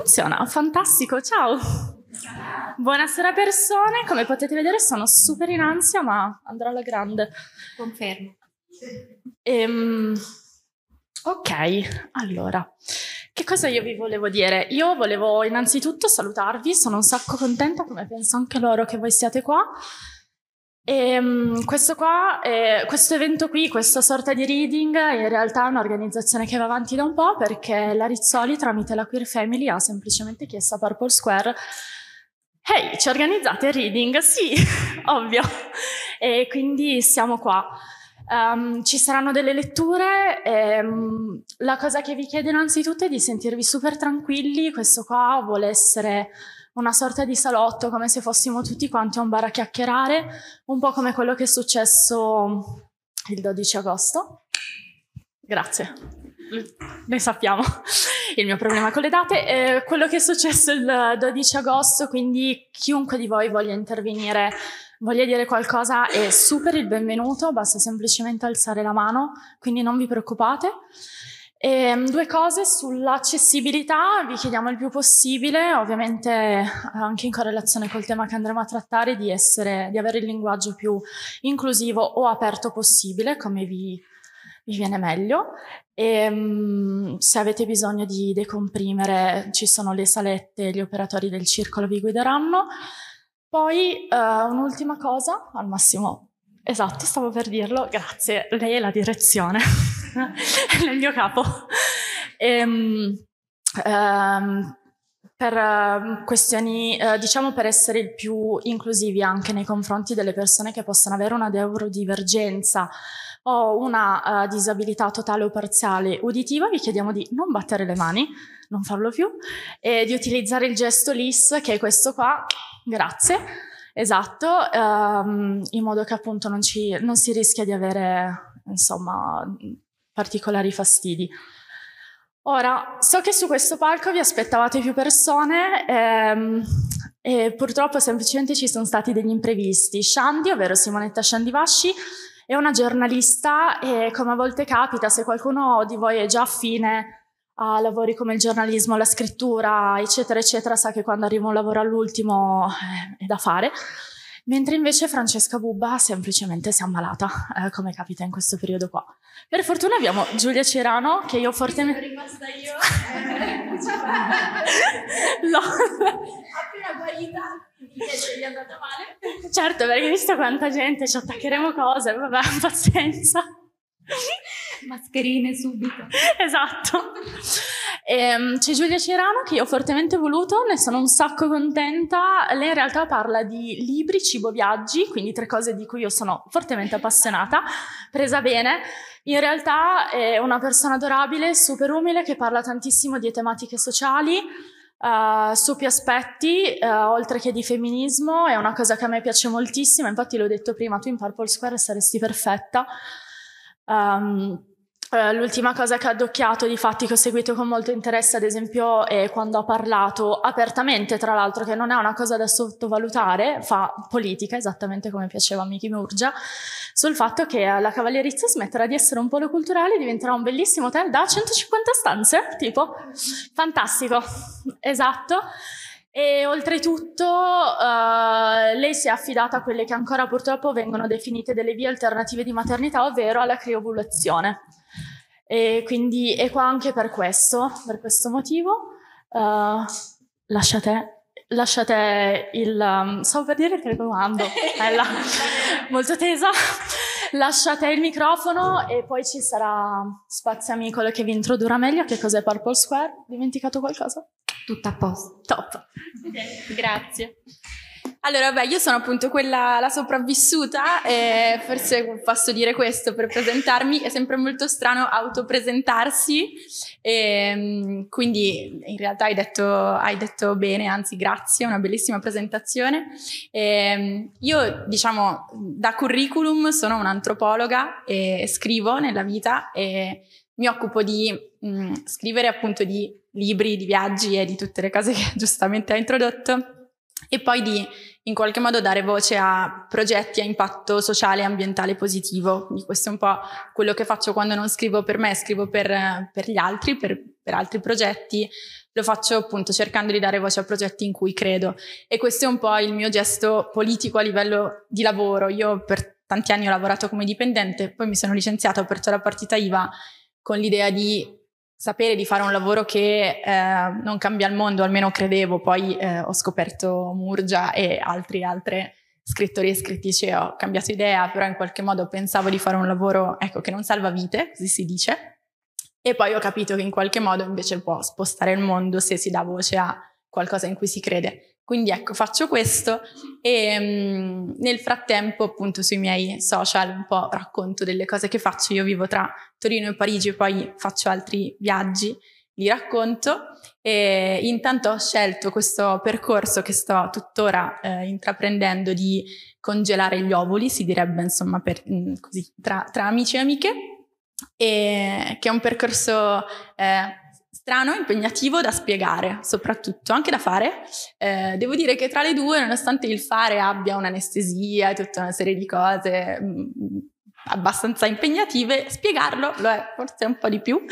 Funziona, fantastico, ciao! Buonasera persone, come potete vedere sono super in ansia ma andrò alla grande. Confermo. Ehm, ok, allora, che cosa io vi volevo dire? Io volevo innanzitutto salutarvi, sono un sacco contenta come penso anche loro che voi siate qua. E, ehm, questo, qua, eh, questo evento qui, questa sorta di reading, in realtà è un'organizzazione che va avanti da un po' perché la Rizzoli, tramite la Queer Family, ha semplicemente chiesto a Purple Square hey, ci organizzate il reading? Sì, ovvio. E quindi siamo qua. Um, ci saranno delle letture. E, um, la cosa che vi chiedo innanzitutto è di sentirvi super tranquilli. Questo qua vuole essere una sorta di salotto, come se fossimo tutti quanti a un bar a chiacchierare, un po' come quello che è successo il 12 agosto. Grazie, ne sappiamo il mio problema con le date. Eh, quello che è successo il 12 agosto, quindi chiunque di voi voglia intervenire, voglia dire qualcosa, è super il benvenuto, basta semplicemente alzare la mano, quindi non vi preoccupate. E, ehm, due cose sull'accessibilità, vi chiediamo il più possibile, ovviamente eh, anche in correlazione col tema che andremo a trattare, di, essere, di avere il linguaggio più inclusivo o aperto possibile, come vi, vi viene meglio. E, ehm, se avete bisogno di decomprimere, ci sono le salette, gli operatori del circolo vi guideranno. Poi uh, un'ultima cosa, al massimo Esatto, stavo per dirlo, grazie. Lei è la direzione, lei è il mio capo. E, um, ehm, per ehm, questioni, eh, diciamo per essere il più inclusivi anche nei confronti delle persone che possono avere una neurodivergenza o una uh, disabilità totale o parziale uditiva, vi chiediamo di non battere le mani, non farlo più, e di utilizzare il gesto LIS, che è questo qua, grazie Esatto, ehm, in modo che appunto non, ci, non si rischia di avere insomma particolari fastidi. Ora, so che su questo palco vi aspettavate più persone ehm, e purtroppo semplicemente ci sono stati degli imprevisti. Shandi, ovvero Simonetta Shandivasci, è una giornalista e come a volte capita, se qualcuno di voi è già affine a lavori come il giornalismo, la scrittura, eccetera, eccetera, sa che quando arriva un lavoro all'ultimo eh, è da fare. Mentre invece Francesca Bubba semplicemente si è ammalata, eh, come capita in questo periodo qua. Per fortuna abbiamo Giulia Cerano, che io fortemente... Sono rimasta io. Eh. no. Appena guarita, invece gli è andata male. Certo, perché visto quanta gente, ci attaccheremo cose, vabbè, pazienza mascherine subito. Esatto. E, ehm, c'è Giulia Cirano che io ho fortemente voluto, ne sono un sacco contenta. Lei in realtà parla di libri, cibo, viaggi, quindi tre cose di cui io sono fortemente appassionata, presa bene. In realtà è una persona adorabile, super umile, che parla tantissimo di tematiche sociali. Uh, su più aspetti, uh, oltre che di femminismo, è una cosa che a me piace moltissimo, infatti l'ho detto prima, tu in Purple Square saresti perfetta. Um, eh, l'ultima cosa che ha addocchiato, di fatti che ho seguito con molto interesse, ad esempio, è quando ha parlato apertamente, tra l'altro, che non è una cosa da sottovalutare, fa politica, esattamente come piaceva a Miki Murgia, sul fatto che la cavallerizza smetterà di essere un polo culturale e diventerà un bellissimo hotel da 150 stanze, tipo, fantastico, esatto. E oltretutto uh, lei si è affidata a quelle che ancora purtroppo vengono definite delle vie alternative di maternità, ovvero alla criovulazione. E quindi è qua anche per questo, per questo motivo. Uh, lasciate, lasciate il... Um, stavo per dire il telecomando, Bella, molto tesa. Lasciate il microfono e poi ci sarà Spazio Amicolo che vi introdurrà meglio che cos'è Purple Square. Dimenticato qualcosa? Tutto a posto. Top. Grazie. Allora, beh, io sono appunto quella, la sopravvissuta, e forse posso dire questo per presentarmi, è sempre molto strano autopresentarsi, e, ehm, quindi in realtà hai detto, hai detto bene, anzi grazie, una bellissima presentazione. E, ehm, io, diciamo, da curriculum sono un'antropologa e scrivo nella vita e mi occupo di mh, mm, scrivere appunto di libri, di viaggi e di tutte le cose che giustamente hai introdotto e poi di in qualche modo dare voce a progetti a impatto sociale e ambientale positivo. Quindi questo è un po' quello che faccio quando non scrivo per me, scrivo per, per gli altri, per, per altri progetti, lo faccio appunto cercando di dare voce a progetti in cui credo e questo è un po' il mio gesto politico a livello di lavoro. Io per tanti anni ho lavorato come dipendente, poi mi sono licenziata, ho aperto la partita IVA con l'idea di sapere di fare un lavoro che eh, non cambia il mondo, almeno credevo, poi eh, ho scoperto Murgia e altri, altre scrittori e scrittrici, ho cambiato idea, però in qualche modo pensavo di fare un lavoro ecco, che non salva vite, così si dice, e poi ho capito che in qualche modo invece può spostare il mondo se si dà voce a qualcosa in cui si crede. Quindi ecco, faccio questo e um, nel frattempo appunto sui miei social un po' racconto delle cose che faccio. Io vivo tra Torino e Parigi e poi faccio altri viaggi, li racconto e intanto ho scelto questo percorso che sto tuttora eh, intraprendendo di congelare gli ovuli, si direbbe insomma per, mh, mm, così, tra, tra, amici e amiche, e che è un percorso... Eh, strano, e impegnativo da spiegare, soprattutto anche da fare. Eh, devo dire che tra le due, nonostante il fare abbia un'anestesia e tutta una serie di cose mh, mm, abbastanza impegnative, spiegarlo lo è forse un po' di più.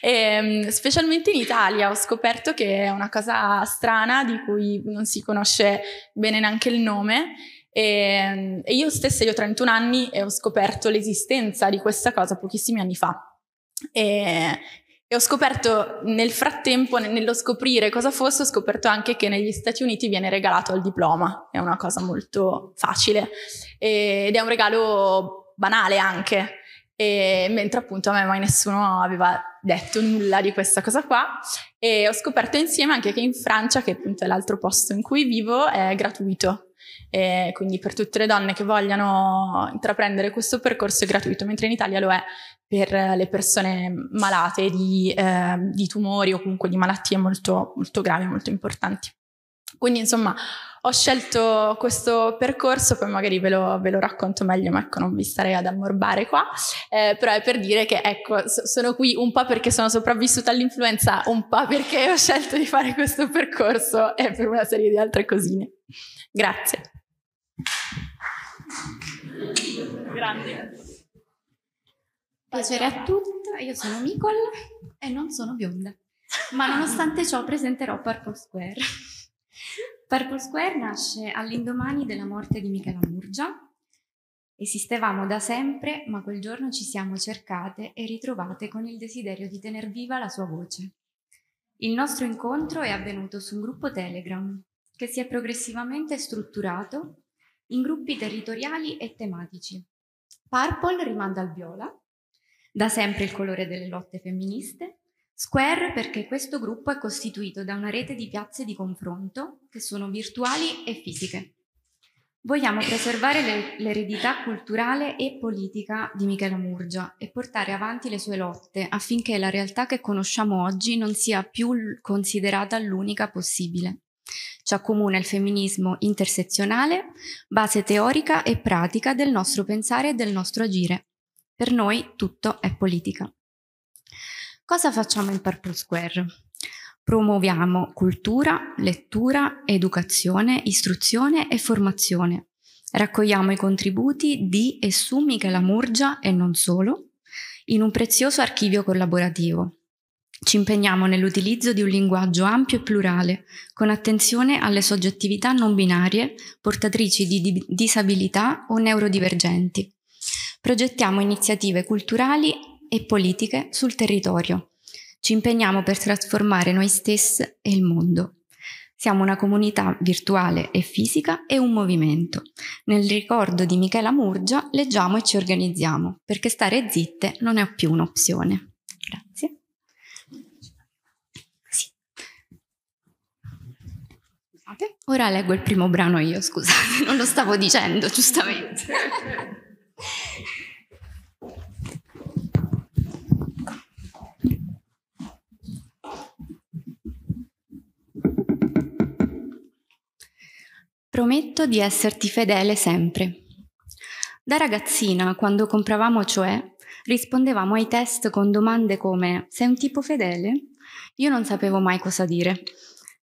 E, ehm, specialmente in Italia ho scoperto che è una cosa strana di cui non si conosce bene neanche il nome. E, ehm, e io stessa, io ho 31 anni e ho scoperto l'esistenza di questa cosa pochissimi anni fa. E e ho scoperto nel frattempo, nello scoprire cosa fosse, ho scoperto anche che negli Stati Uniti viene regalato il diploma, è una cosa molto facile ed è un regalo banale anche. E mentre appunto a me mai nessuno aveva detto nulla di questa cosa qua e ho scoperto insieme anche che in Francia, che appunto è l'altro posto in cui vivo, è gratuito e quindi per tutte le donne che vogliano intraprendere questo percorso è gratuito, mentre in Italia lo è per le persone malate di, eh, di tumori o comunque di malattie molto, molto gravi, molto importanti. Quindi insomma ho scelto questo percorso, poi magari ve lo, ve lo, racconto meglio, ma ecco non vi starei ad ammorbare qua, eh, però è per dire che ecco so, sono qui un po' perché sono sopravvissuta all'influenza, un po' perché ho scelto di fare questo percorso e per una serie di altre cosine. Grazie. Grande. Piacere a tutti, io sono Micol e non sono bionda, ma nonostante ciò presenterò Purple Square. Purple Square nasce all'indomani della morte di Michela Murgia. Esistevamo da sempre, ma quel giorno ci siamo cercate e ritrovate con il desiderio di tener viva la sua voce. Il nostro incontro è avvenuto su un gruppo Telegram che si è progressivamente strutturato in gruppi territoriali e tematici. Purple rimanda al viola, da sempre il colore delle lotte femministe, Square perché questo gruppo è costituito da una rete di piazze di confronto che sono virtuali e fisiche. Vogliamo preservare l'eredità culturale e politica di Michela Murgia e portare avanti le sue lotte affinché la realtà che conosciamo oggi non sia più considerata l'unica possibile ci accomuna il femminismo intersezionale, base teorica e pratica del nostro pensare e del nostro agire. Per noi tutto è politica. Cosa facciamo in Purple Square? Promuoviamo cultura, lettura, educazione, istruzione e formazione. Raccogliamo i contributi di e su Michela Murgia e non solo in un prezioso archivio collaborativo ci impegniamo nell'utilizzo di un linguaggio ampio e plurale, con attenzione alle soggettività non binarie, portatrici di disabilità o neurodivergenti. Progettiamo iniziative culturali e politiche sul territorio. Ci impegniamo per trasformare noi stessi e il mondo. Siamo una comunità virtuale e fisica e un movimento. Nel ricordo di Michela Murgia leggiamo e ci organizziamo, perché stare zitte non è più un'opzione. Grazie. Ora leggo il primo brano io, scusate, non lo stavo dicendo giustamente. Prometto di esserti fedele sempre. Da ragazzina, quando compravamo cioè, rispondevamo ai test con domande come sei un tipo fedele? Io non sapevo mai cosa dire.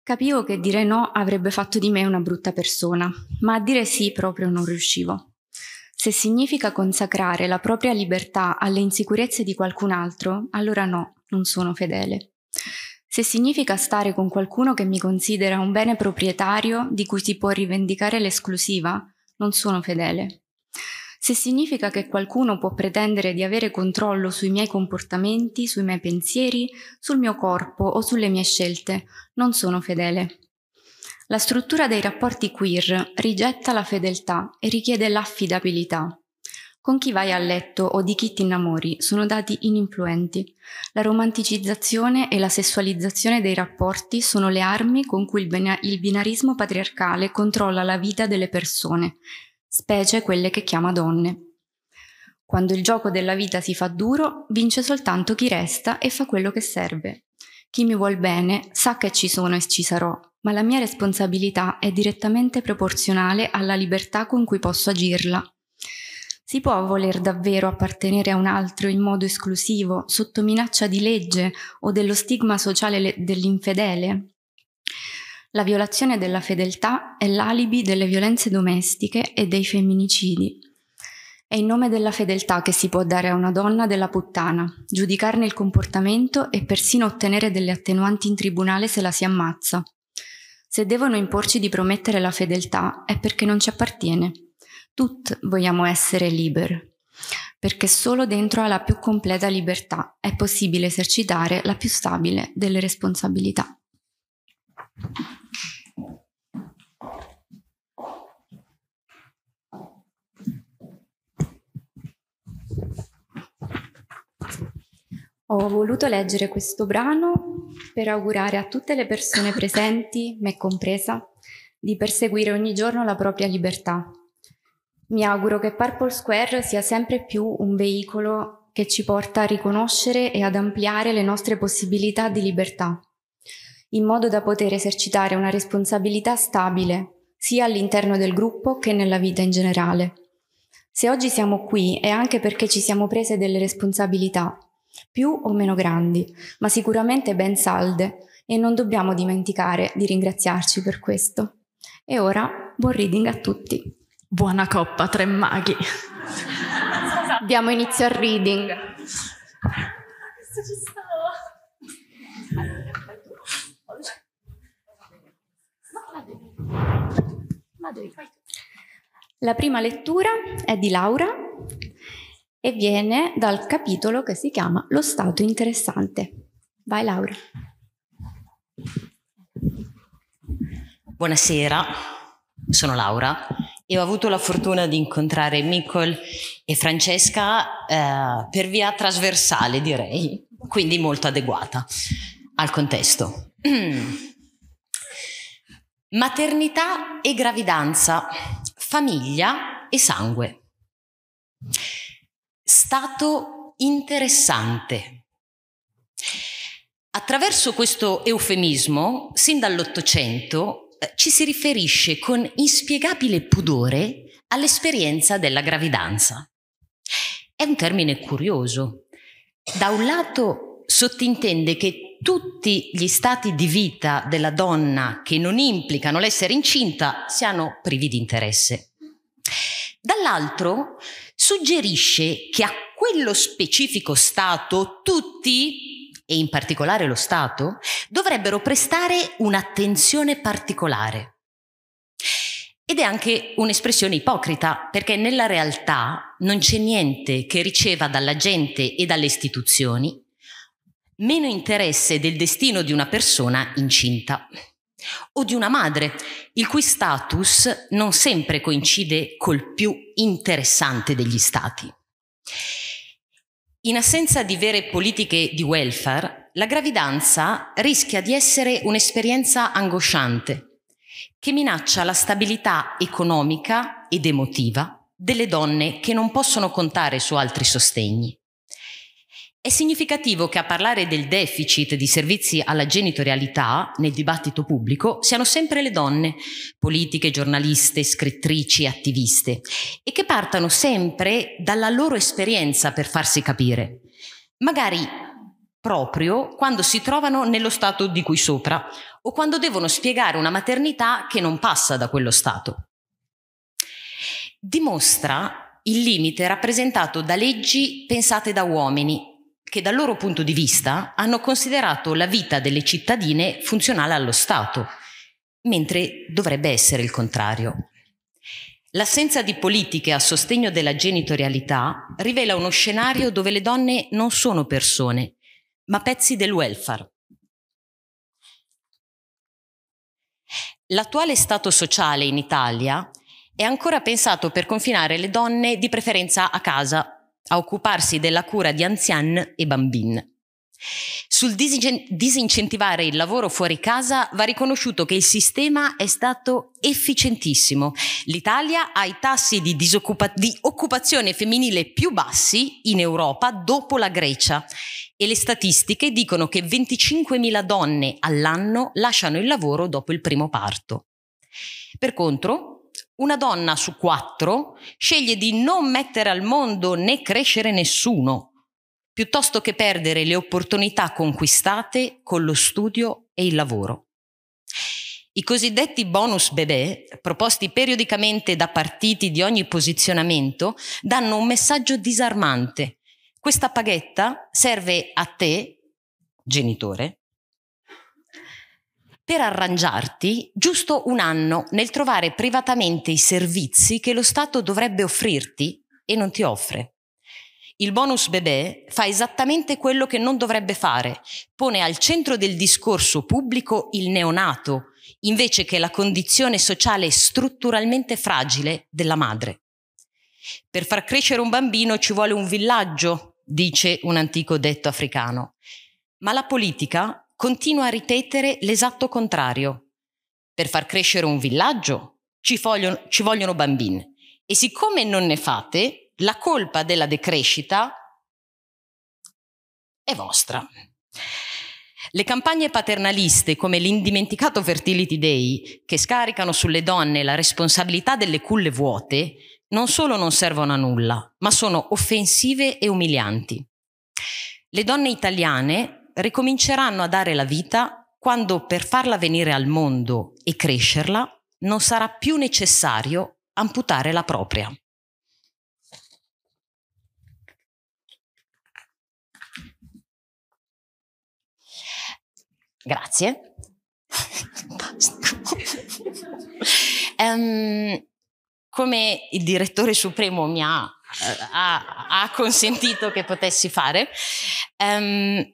Capivo che dire no avrebbe fatto di me una brutta persona, ma a dire sì proprio non riuscivo. Se significa consacrare la propria libertà alle insicurezze di qualcun altro, allora no, non sono fedele. Se significa stare con qualcuno che mi considera un bene proprietario di cui si può rivendicare l'esclusiva, non sono fedele. Se significa che qualcuno può pretendere di avere controllo sui miei comportamenti, sui miei pensieri, sul mio corpo o sulle mie scelte, non sono fedele. La struttura dei rapporti queer rigetta la fedeltà e richiede l'affidabilità. Con chi vai a letto o di chi ti innamori sono dati ininfluenti. La romanticizzazione e la sessualizzazione dei rapporti sono le armi con cui il, binarismo patriarcale controlla la vita delle persone specie quelle che chiama donne. Quando il gioco della vita si fa duro, vince soltanto chi resta e fa quello che serve. Chi mi vuol bene sa che ci sono e ci sarò, ma la mia responsabilità è direttamente proporzionale alla libertà con cui posso agirla. Si può voler davvero appartenere a un altro in modo esclusivo, sotto minaccia di legge o dello stigma sociale dell'infedele? La violazione della fedeltà è l'alibi delle violenze domestiche e dei femminicidi. È in nome della fedeltà che si può dare a una donna della puttana, giudicarne il comportamento e persino ottenere delle attenuanti in tribunale se la si ammazza. Se devono imporci di promettere la fedeltà è perché non ci appartiene. Tutti vogliamo essere liberi, perché solo dentro alla più completa libertà è possibile esercitare la più stabile delle responsabilità. Ho voluto leggere questo brano per augurare a tutte le persone presenti, me compresa, di perseguire ogni giorno la propria libertà. Mi auguro che Purple Square sia sempre più un veicolo che ci porta a riconoscere e ad ampliare le nostre possibilità di libertà, in modo da poter esercitare una responsabilità stabile, sia all'interno del gruppo che nella vita in generale. Se oggi siamo qui è anche perché ci siamo prese delle responsabilità più o meno grandi, ma sicuramente ben salde e non dobbiamo dimenticare di ringraziarci per questo. E ora buon reading a tutti. Buona coppa, tre maghi. Diamo inizio al reading. La prima lettura è di Laura e viene dal capitolo che si chiama Lo Stato interessante. Vai Laura. Buonasera, sono Laura e ho avuto la fortuna di incontrare Nicole e Francesca eh, per via trasversale direi, quindi molto adeguata al contesto. Maternità e gravidanza, famiglia e sangue stato interessante. Attraverso questo eufemismo, sin dall'Ottocento, eh, ci si riferisce con inspiegabile pudore all'esperienza della gravidanza. È un termine curioso. Da un lato sottintende che tutti gli stati di vita della donna che non implicano l'essere incinta siano privi di interesse. Dall'altro suggerisce che a quello specifico Stato tutti, e in particolare lo Stato, dovrebbero prestare un'attenzione particolare. Ed è anche un'espressione ipocrita, perché nella realtà non c'è niente che riceva dalla gente e dalle istituzioni meno interesse del destino di una persona incinta o di una madre, il cui status non sempre coincide col più interessante degli stati. In assenza di vere politiche di welfare, la gravidanza rischia di essere un'esperienza angosciante che minaccia la stabilità economica ed emotiva delle donne che non possono contare su altri sostegni. È significativo che a parlare del deficit di servizi alla genitorialità nel dibattito pubblico siano sempre le donne, politiche, giornaliste, scrittrici, attiviste, e che partano sempre dalla loro esperienza per farsi capire, magari proprio quando si trovano nello stato di cui sopra o quando devono spiegare una maternità che non passa da quello stato. Dimostra il limite rappresentato da leggi pensate da uomini che dal loro punto di vista hanno considerato la vita delle cittadine funzionale allo Stato, mentre dovrebbe essere il contrario. L'assenza di politiche a sostegno della genitorialità rivela uno scenario dove le donne non sono persone, ma pezzi del welfare. L'attuale stato sociale in Italia è ancora pensato per confinare le donne di preferenza a casa a occuparsi della cura di anziani e bambini. Sul disincentivare il lavoro fuori casa va riconosciuto che il sistema è stato efficientissimo. L'Italia ha i tassi di, disoccupa- di occupazione femminile più bassi in Europa dopo la Grecia e le statistiche dicono che 25.000 donne all'anno lasciano il lavoro dopo il primo parto. Per contro, una donna su quattro sceglie di non mettere al mondo né crescere nessuno, piuttosto che perdere le opportunità conquistate con lo studio e il lavoro. I cosiddetti bonus bebè, proposti periodicamente da partiti di ogni posizionamento, danno un messaggio disarmante. Questa paghetta serve a te, genitore, per arrangiarti giusto un anno nel trovare privatamente i servizi che lo Stato dovrebbe offrirti e non ti offre. Il bonus bebè fa esattamente quello che non dovrebbe fare, pone al centro del discorso pubblico il neonato, invece che la condizione sociale strutturalmente fragile della madre. Per far crescere un bambino ci vuole un villaggio, dice un antico detto africano. Ma la politica continua a ripetere l'esatto contrario. Per far crescere un villaggio ci vogliono, ci vogliono bambini e siccome non ne fate, la colpa della decrescita è vostra. Le campagne paternaliste come l'indimenticato Fertility Day, che scaricano sulle donne la responsabilità delle culle vuote, non solo non servono a nulla, ma sono offensive e umilianti. Le donne italiane ricominceranno a dare la vita quando per farla venire al mondo e crescerla non sarà più necessario amputare la propria. Grazie. um, come il direttore supremo mi ha, eh, ha, ha consentito che potessi fare, um,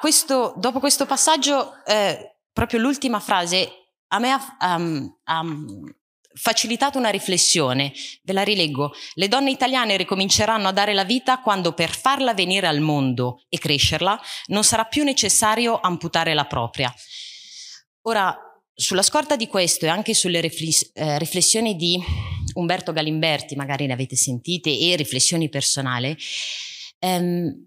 questo, dopo questo passaggio, eh, proprio l'ultima frase, a me ha, um, um, facilitato una riflessione, ve la rileggo. Le donne italiane ricominceranno a dare la vita quando per farla venire al mondo e crescerla non sarà più necessario amputare la propria. Ora, sulla scorta di questo e anche sulle eh, riflessioni di Umberto Galimberti, magari ne avete sentite, e riflessioni personali, ehm,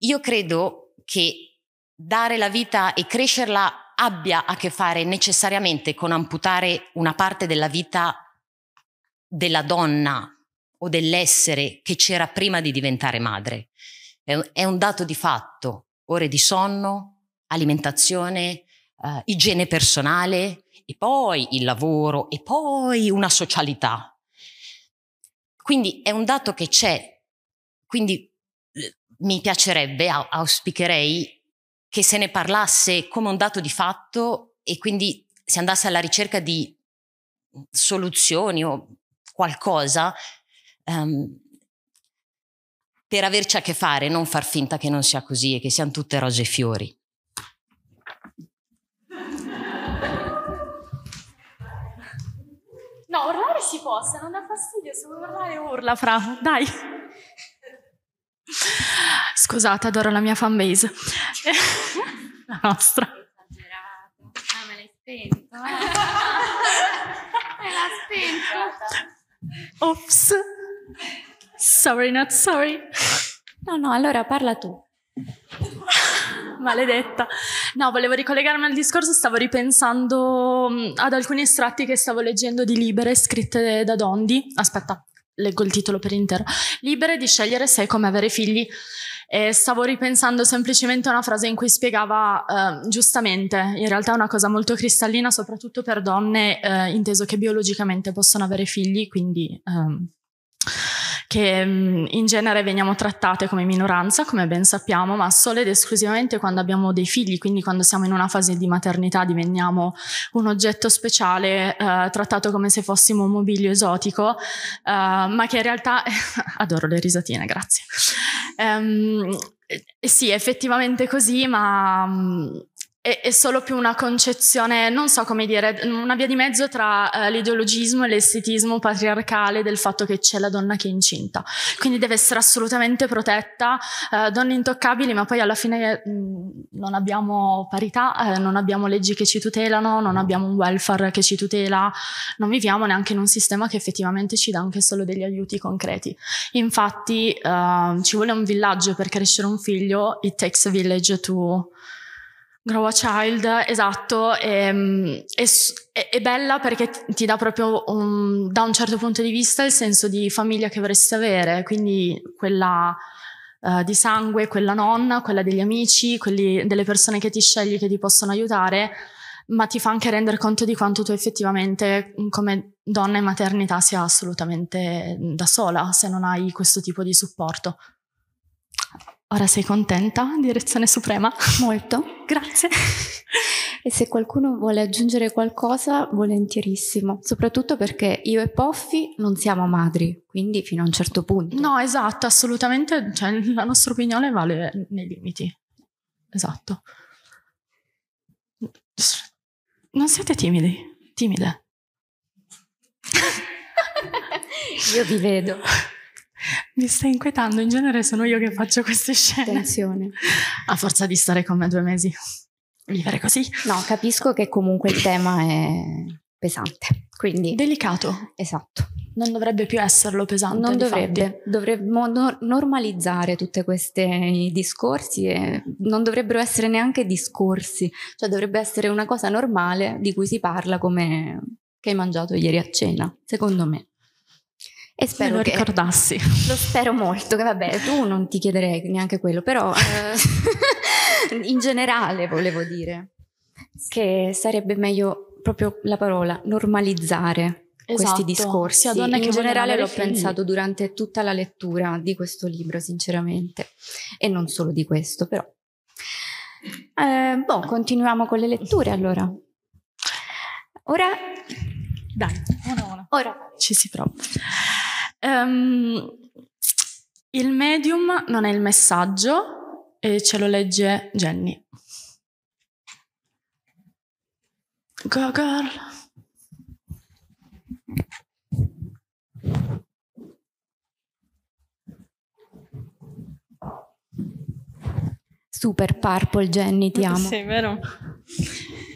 io credo che dare la vita e crescerla abbia a che fare necessariamente con amputare una parte della vita della donna o dell'essere che c'era prima di diventare madre. È un, dato di fatto, ore di sonno, alimentazione, uh, igiene personale e poi il lavoro e poi una socialità. Quindi è un dato che c'è. Quindi mi piacerebbe, auspicherei che se ne parlasse come un dato di fatto e quindi si andasse alla ricerca di soluzioni o qualcosa um, per averci a che fare, non far finta che non sia così e che siano tutte rose e fiori. No, urlare si può, se non dà fastidio, se vuoi urlare urla, Fra, dai. Scusate, adoro la mia fanbase. la nostra. Ah, me l'hai spento. me l'ha spento. Ops. Sorry, not sorry. No, no, allora parla tu. Maledetta. No, volevo ricollegarmi al discorso, stavo ripensando mm, ad alcuni estratti che stavo leggendo di libere scritte da Dondi. Aspetta, leggo il titolo per intero, libere di scegliere se e come avere figli. E stavo ripensando semplicemente a una frase in cui spiegava eh, giustamente, in realtà è una cosa molto cristallina, soprattutto per donne, eh, inteso che biologicamente possono avere figli, quindi ehm, che mm, in genere veniamo trattate come minoranza, come ben sappiamo, ma solo ed esclusivamente quando abbiamo dei figli, quindi quando siamo in una fase di maternità diveniamo un oggetto speciale eh, trattato come se fossimo un mobilio esotico, eh, ma che in realtà... adoro le risatine, grazie. Um, sì, effettivamente così, ma... Mm, è, è, solo più una concezione, non so come dire, una via di mezzo tra eh, l'ideologismo e l'estetismo patriarcale del fatto che c'è la donna che è incinta. Quindi deve essere assolutamente protetta, eh, donne intoccabili, ma poi alla fine mh, mm, non abbiamo parità, eh, non abbiamo leggi che ci tutelano, non abbiamo un welfare che ci tutela, non viviamo neanche in un sistema che effettivamente ci dà anche solo degli aiuti concreti. Infatti ehm, ci vuole un villaggio per crescere un figlio, it takes a village to Grow a Child, esatto, ehm, è, è, è, bella perché ti dà proprio un, da un certo punto di vista il senso di famiglia che vorresti avere, quindi quella uh, di sangue, quella nonna, quella degli amici, quelli, delle persone che ti scegli che ti possono aiutare, ma ti fa anche rendere conto di quanto tu effettivamente mm, come donna in maternità sia assolutamente mm, da sola se non hai questo tipo di supporto. Ora sei contenta, direzione suprema? Molto. Grazie. e se qualcuno vuole aggiungere qualcosa, volentierissimo. Soprattutto perché io e Poffi non siamo madri, quindi fino a un certo punto. No, esatto, assolutamente. Cioè, la nostra opinione vale nei limiti. Esatto. Non siete timidi, timide. io vi vedo. Mi stai inquietando, in genere sono io che faccio queste scene. Attenzione. A forza di stare con me due mesi. Vivere così. No, capisco che comunque il tema è pesante. Quindi... Delicato. Esatto. Non dovrebbe più esserlo pesante. Non dovrebbe. Fatti. Dovremmo no- normalizzare tutti questi discorsi e non dovrebbero essere neanche discorsi. Cioè dovrebbe essere una cosa normale di cui si parla come che hai mangiato ieri a cena, secondo me. E spero Me lo ricordassi. lo spero molto, che vabbè, tu non ti chiederei neanche quello, però eh, in generale volevo dire che sarebbe meglio proprio la parola normalizzare Esatto, questi discorsi. Sia donne che in generale l'ho figli. pensato durante tutta la lettura di questo libro, sinceramente, e non solo di questo, però. Eh, boh, continuiamo con le letture allora. Ora dai, una ora. Ora. Ci si prova. Um, ehm, il medium non è il messaggio e ce lo legge Jenny. Go girl. Super Purple Jenny, ti amo. Sì, vero?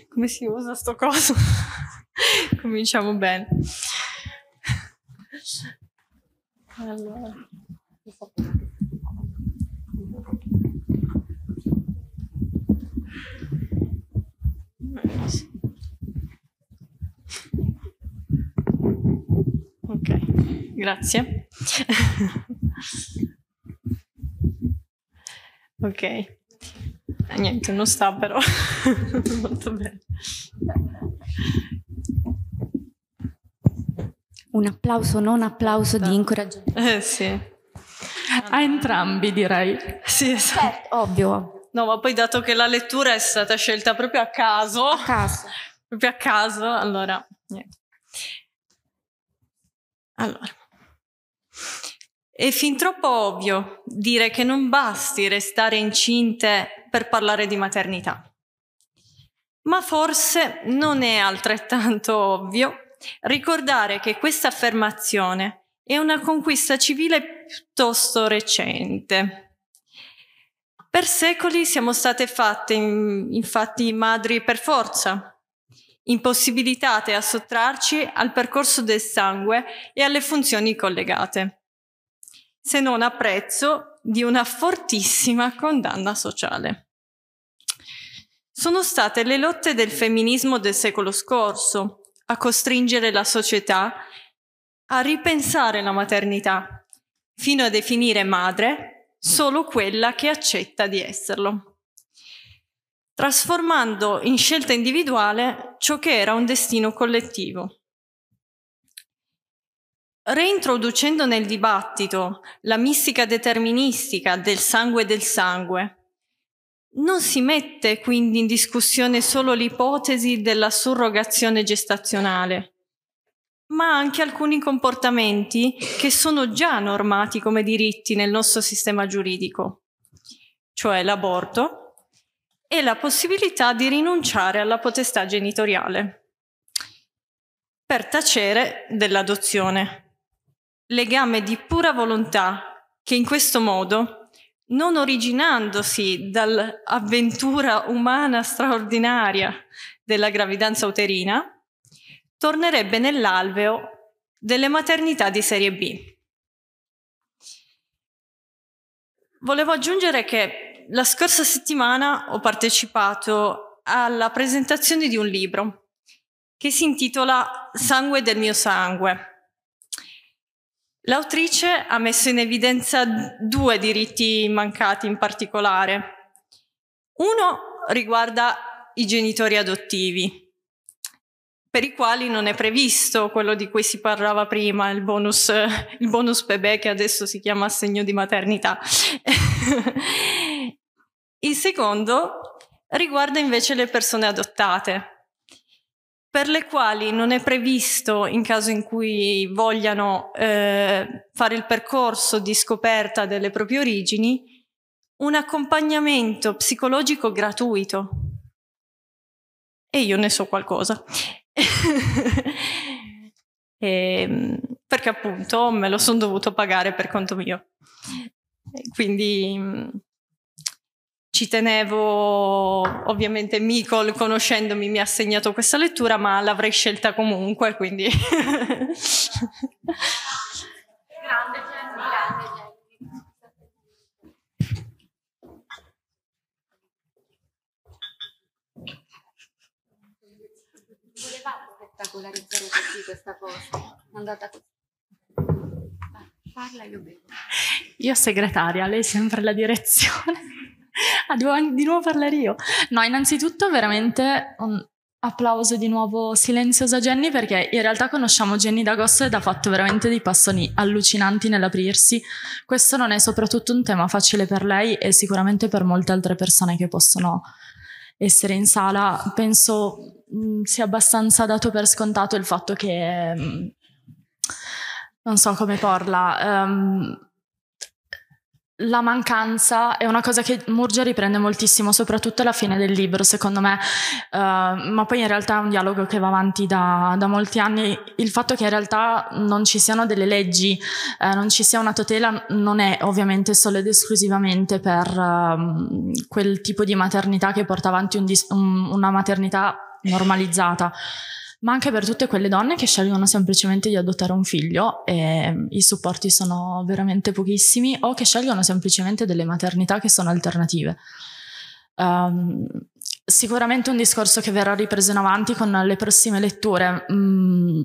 Come si usa sto coso? Cominciamo bene. Allora. Ok, grazie. ok, eh, niente, non sta però molto bene un applauso o non applauso di ah. incoraggiamento. Eh, sì. A entrambi direi. Sì, esatto. Certo, ovvio. No, ma poi dato che la lettura è stata scelta proprio a caso. A caso. Proprio a caso, allora... Niente. Allora. È fin troppo ovvio dire che non basti restare incinte per parlare di maternità. Ma forse non è altrettanto ovvio ricordare che questa affermazione è una conquista civile piuttosto recente. Per secoli siamo state fatte in, infatti madri per forza, impossibilitate a sottrarci al percorso del sangue e alle funzioni collegate, se non a prezzo di una fortissima condanna sociale. Sono state le lotte del femminismo del secolo scorso, a costringere la società a ripensare la maternità, fino a definire madre solo quella che accetta di esserlo, trasformando in scelta individuale ciò che era un destino collettivo. Reintroducendo nel dibattito la mistica deterministica del sangue del sangue, non si mette quindi in discussione solo l'ipotesi della surrogazione gestazionale, ma anche alcuni comportamenti che sono già normati come diritti nel nostro sistema giuridico, cioè l'aborto e la possibilità di rinunciare alla potestà genitoriale per tacere dell'adozione. Legame di pura volontà che in questo modo non originandosi dall'avventura umana straordinaria della gravidanza uterina, tornerebbe nell'alveo delle maternità di serie B. Volevo aggiungere che la scorsa settimana ho partecipato alla presentazione di un libro che si intitola Sangue del mio sangue L'autrice ha messo in evidenza due diritti mancati in particolare. Uno riguarda i genitori adottivi, per i quali non è previsto quello di cui si parlava prima, il bonus, il bonus bebè che adesso si chiama assegno di maternità. il secondo riguarda invece le persone adottate, per le quali non è previsto, in caso in cui vogliano eh, fare il percorso di scoperta delle proprie origini, un accompagnamento psicologico gratuito. E io ne so qualcosa. e, ehm, perché appunto me lo sono dovuto pagare per conto mio. Quindi mm, ci tenevo, ovviamente Micol conoscendomi mi ha segnato questa lettura, ma l'avrei scelta comunque, quindi... grande Gianni, grande spettacolarizzare così questa cosa? andata così. Parla io bevo. Io segretaria, lei sempre la direzione ah, devo di nuovo parlare io. No, innanzitutto veramente un applauso di nuovo silenzioso a Jenny perché in realtà conosciamo Jenny D'Agosto ed ha fatto veramente dei passoni allucinanti nell'aprirsi. Questo non è soprattutto un tema facile per lei e sicuramente per molte altre persone che possono essere in sala. Penso mh, mm, sia abbastanza dato per scontato il fatto che... Mh, mm, non so come porla. Um, la mancanza è una cosa che Murgia riprende moltissimo, soprattutto alla fine del libro, secondo me, uh, ma poi in realtà è un dialogo che va avanti da, da, molti anni. Il fatto che in realtà non ci siano delle leggi, uh, non ci sia una tutela, non è ovviamente solo ed esclusivamente per uh, quel tipo di maternità che porta avanti un dis- un, una maternità normalizzata ma anche per tutte quelle donne che scelgono semplicemente di adottare un figlio e mm, i supporti sono veramente pochissimi o che scelgono semplicemente delle maternità che sono alternative. Um, sicuramente un discorso che verrà ripreso in avanti con le prossime letture, mm,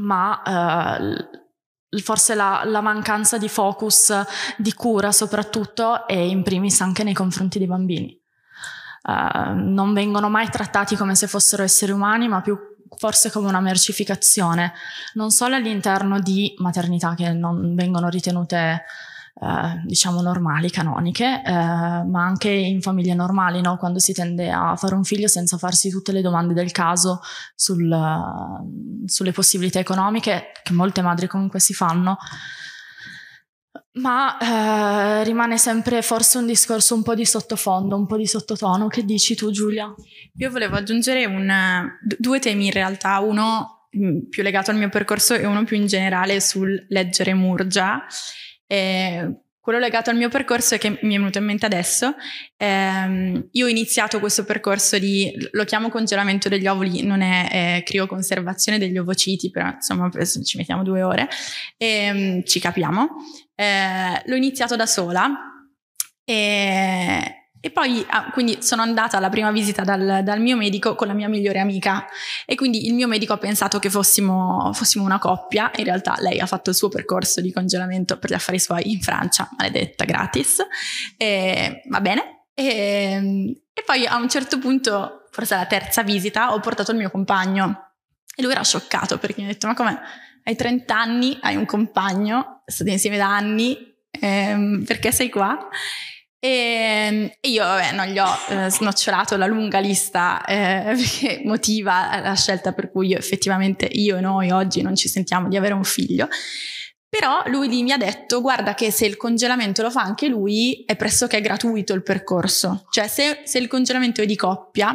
ma uh, forse la, la, mancanza di focus, di cura soprattutto e in primis anche nei confronti dei bambini uh, non vengono mai trattati come se fossero esseri umani, ma più forse come una mercificazione, non solo all'interno di maternità che non vengono ritenute eh, diciamo normali, canoniche, eh, ma anche in famiglie normali, no? quando si tende a fare un figlio senza farsi tutte le domande del caso sul, sulle possibilità economiche che molte madri comunque si fanno. Ma eh, rimane sempre forse un discorso un po' di sottofondo, un po' di sottotono. Che dici tu, Giulia? Io volevo aggiungere un, due temi in realtà, uno mm, più legato al mio percorso e uno più in generale sul leggere Murgia. Eh, quello legato al mio percorso è che mi è venuto in mente adesso, ehm, io ho iniziato questo percorso di, lo chiamo congelamento degli ovuli, non è eh, crioconservazione degli ovociti, però insomma ci mettiamo due ore, ehm, ci capiamo. Eh, l'ho iniziato da sola e e poi, ah, quindi sono andata alla prima visita dal, dal, mio medico con la mia migliore amica e quindi il mio medico ha pensato che fossimo, fossimo, una coppia, in realtà lei ha fatto il suo percorso di congelamento per gli affari suoi in Francia, maledetta, gratis, e, va bene. E, e poi a un certo punto, forse alla terza visita, ho portato il mio compagno e lui era scioccato perché mi ha detto ma come hai 30 anni, hai un compagno, state insieme da anni, ehm, perché sei qua? Ehm, e, io vabbè, non gli ho eh, snocciolato la lunga lista eh, che motiva la scelta per cui io, effettivamente io e noi oggi non ci sentiamo di avere un figlio. Però lui lì mi ha detto, guarda che se il congelamento lo fa anche lui, è pressoché gratuito il percorso. Cioè se, se il congelamento è di coppia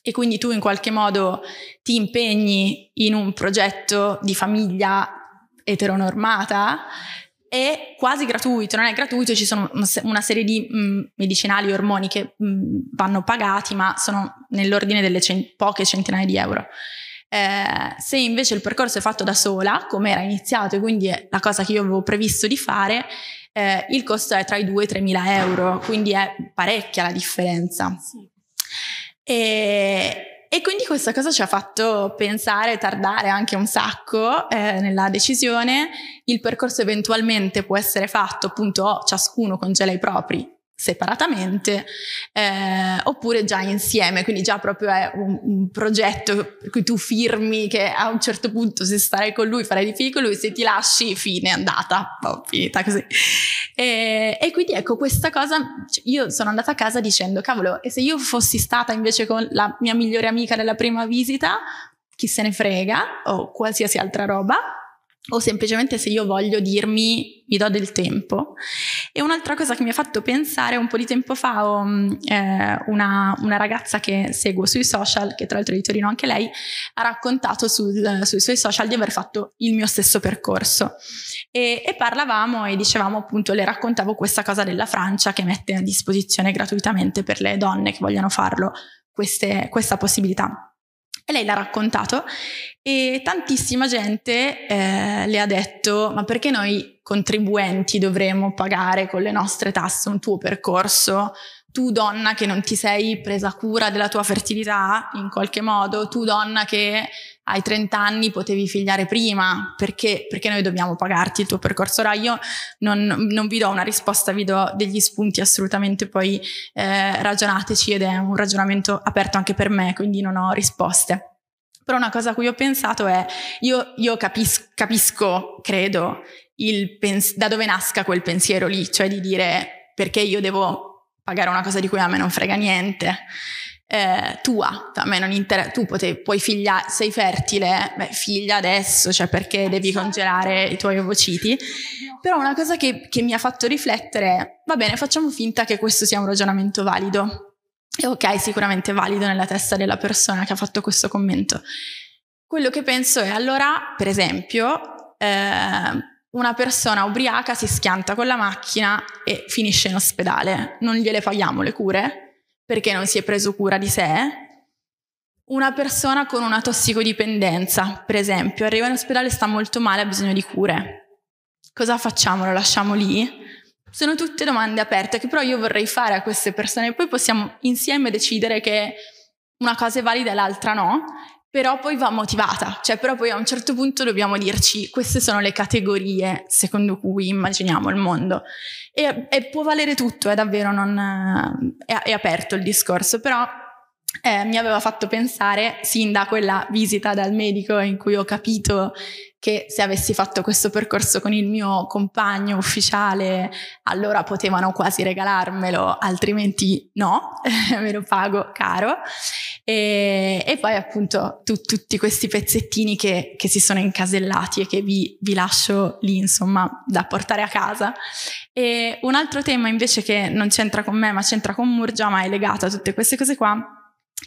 e quindi tu in qualche modo ti impegni in un progetto di famiglia eteronormata, è quasi gratuito, non è gratuito, ci sono una serie di mm, medicinali e ormoni che mm, vanno pagati, ma sono nell'ordine delle cent- poche centinaia di euro. Eh, se invece il percorso è fatto da sola, come era iniziato, e quindi è la cosa che io avevo previsto di fare, eh, il costo è tra i 2 e i 3 mila euro, quindi è parecchia la differenza. Sì. E, e quindi questa cosa ci ha fatto pensare, tardare anche un sacco eh, nella decisione. Il percorso eventualmente può essere fatto appunto o ciascuno congela i propri separatamente eh, oppure già insieme, quindi già proprio è un, un, progetto per cui tu firmi che a un certo punto se starai con lui farai di figli con lui, se ti lasci fine, andata, oh, finita così. E, e, quindi ecco questa cosa, cioè, io sono andata a casa dicendo cavolo, e se io fossi stata invece con la mia migliore amica nella prima visita, chi se ne frega o qualsiasi altra roba, o semplicemente se io voglio dirmi mi do del tempo. E un'altra cosa che mi ha fatto pensare un po' di tempo fa, ho, mm, eh, una, una, ragazza che seguo sui social, che tra l'altro è di Torino anche lei, ha raccontato sul, sui suoi social di aver fatto il mio stesso percorso. E, e, parlavamo e dicevamo appunto, le raccontavo questa cosa della Francia che mette a disposizione gratuitamente per le donne che vogliono farlo queste, questa possibilità. E lei l'ha raccontato e tantissima gente eh, le ha detto ma perché noi contribuenti dovremmo pagare con le nostre tasse un tuo percorso? Tu donna che non ti sei presa cura della tua fertilità in qualche modo, tu donna che ai 30 anni potevi figliare prima, perché, perché noi dobbiamo pagarti il tuo percorso? Ora io non, non, vi do una risposta, vi do degli spunti assolutamente, poi eh, ragionateci ed è un ragionamento aperto anche per me, quindi non ho risposte. Però una cosa a cui ho pensato è, io, io capis, capisco, credo, pens- da dove nasca quel pensiero lì, cioè di dire perché io devo pagare una cosa di cui a me non frega niente eh, tua, cioè, a me non interessa, tu potevi, puoi figliare, sei fertile, beh, figlia adesso, cioè perché devi congelare i tuoi ovociti, però una cosa che, che mi ha fatto riflettere è, va bene, facciamo finta che questo sia un ragionamento valido, e ok, sicuramente valido nella testa della persona che ha fatto questo commento. Quello che penso è allora, per esempio, eh, una persona ubriaca si schianta con la macchina e finisce in ospedale, non gliele paghiamo le cure? perché non si è preso cura di sé, una persona con una tossicodipendenza, per esempio, arriva in ospedale, e sta molto male, ha bisogno di cure. Cosa facciamo? Lo lasciamo lì? Sono tutte domande aperte che però io vorrei fare a queste persone, poi possiamo insieme decidere che una cosa è valida e l'altra no, però poi va motivata, cioè però poi a un certo punto dobbiamo dirci queste sono le categorie secondo cui immaginiamo il mondo e, e può valere tutto, è eh, davvero non, eh, è, è aperto il discorso, però eh, mi aveva fatto pensare sin da quella visita dal medico in cui ho capito che se avessi fatto questo percorso con il mio compagno ufficiale, allora potevano quasi regalarmelo, altrimenti no, me lo pago caro. E, e poi appunto tu, tutti questi pezzettini che, che, si sono incasellati e che vi, vi, lascio lì, insomma, da portare a casa. E un altro tema invece che non c'entra con me, ma c'entra con Murgia, ma è legato a tutte queste cose qua,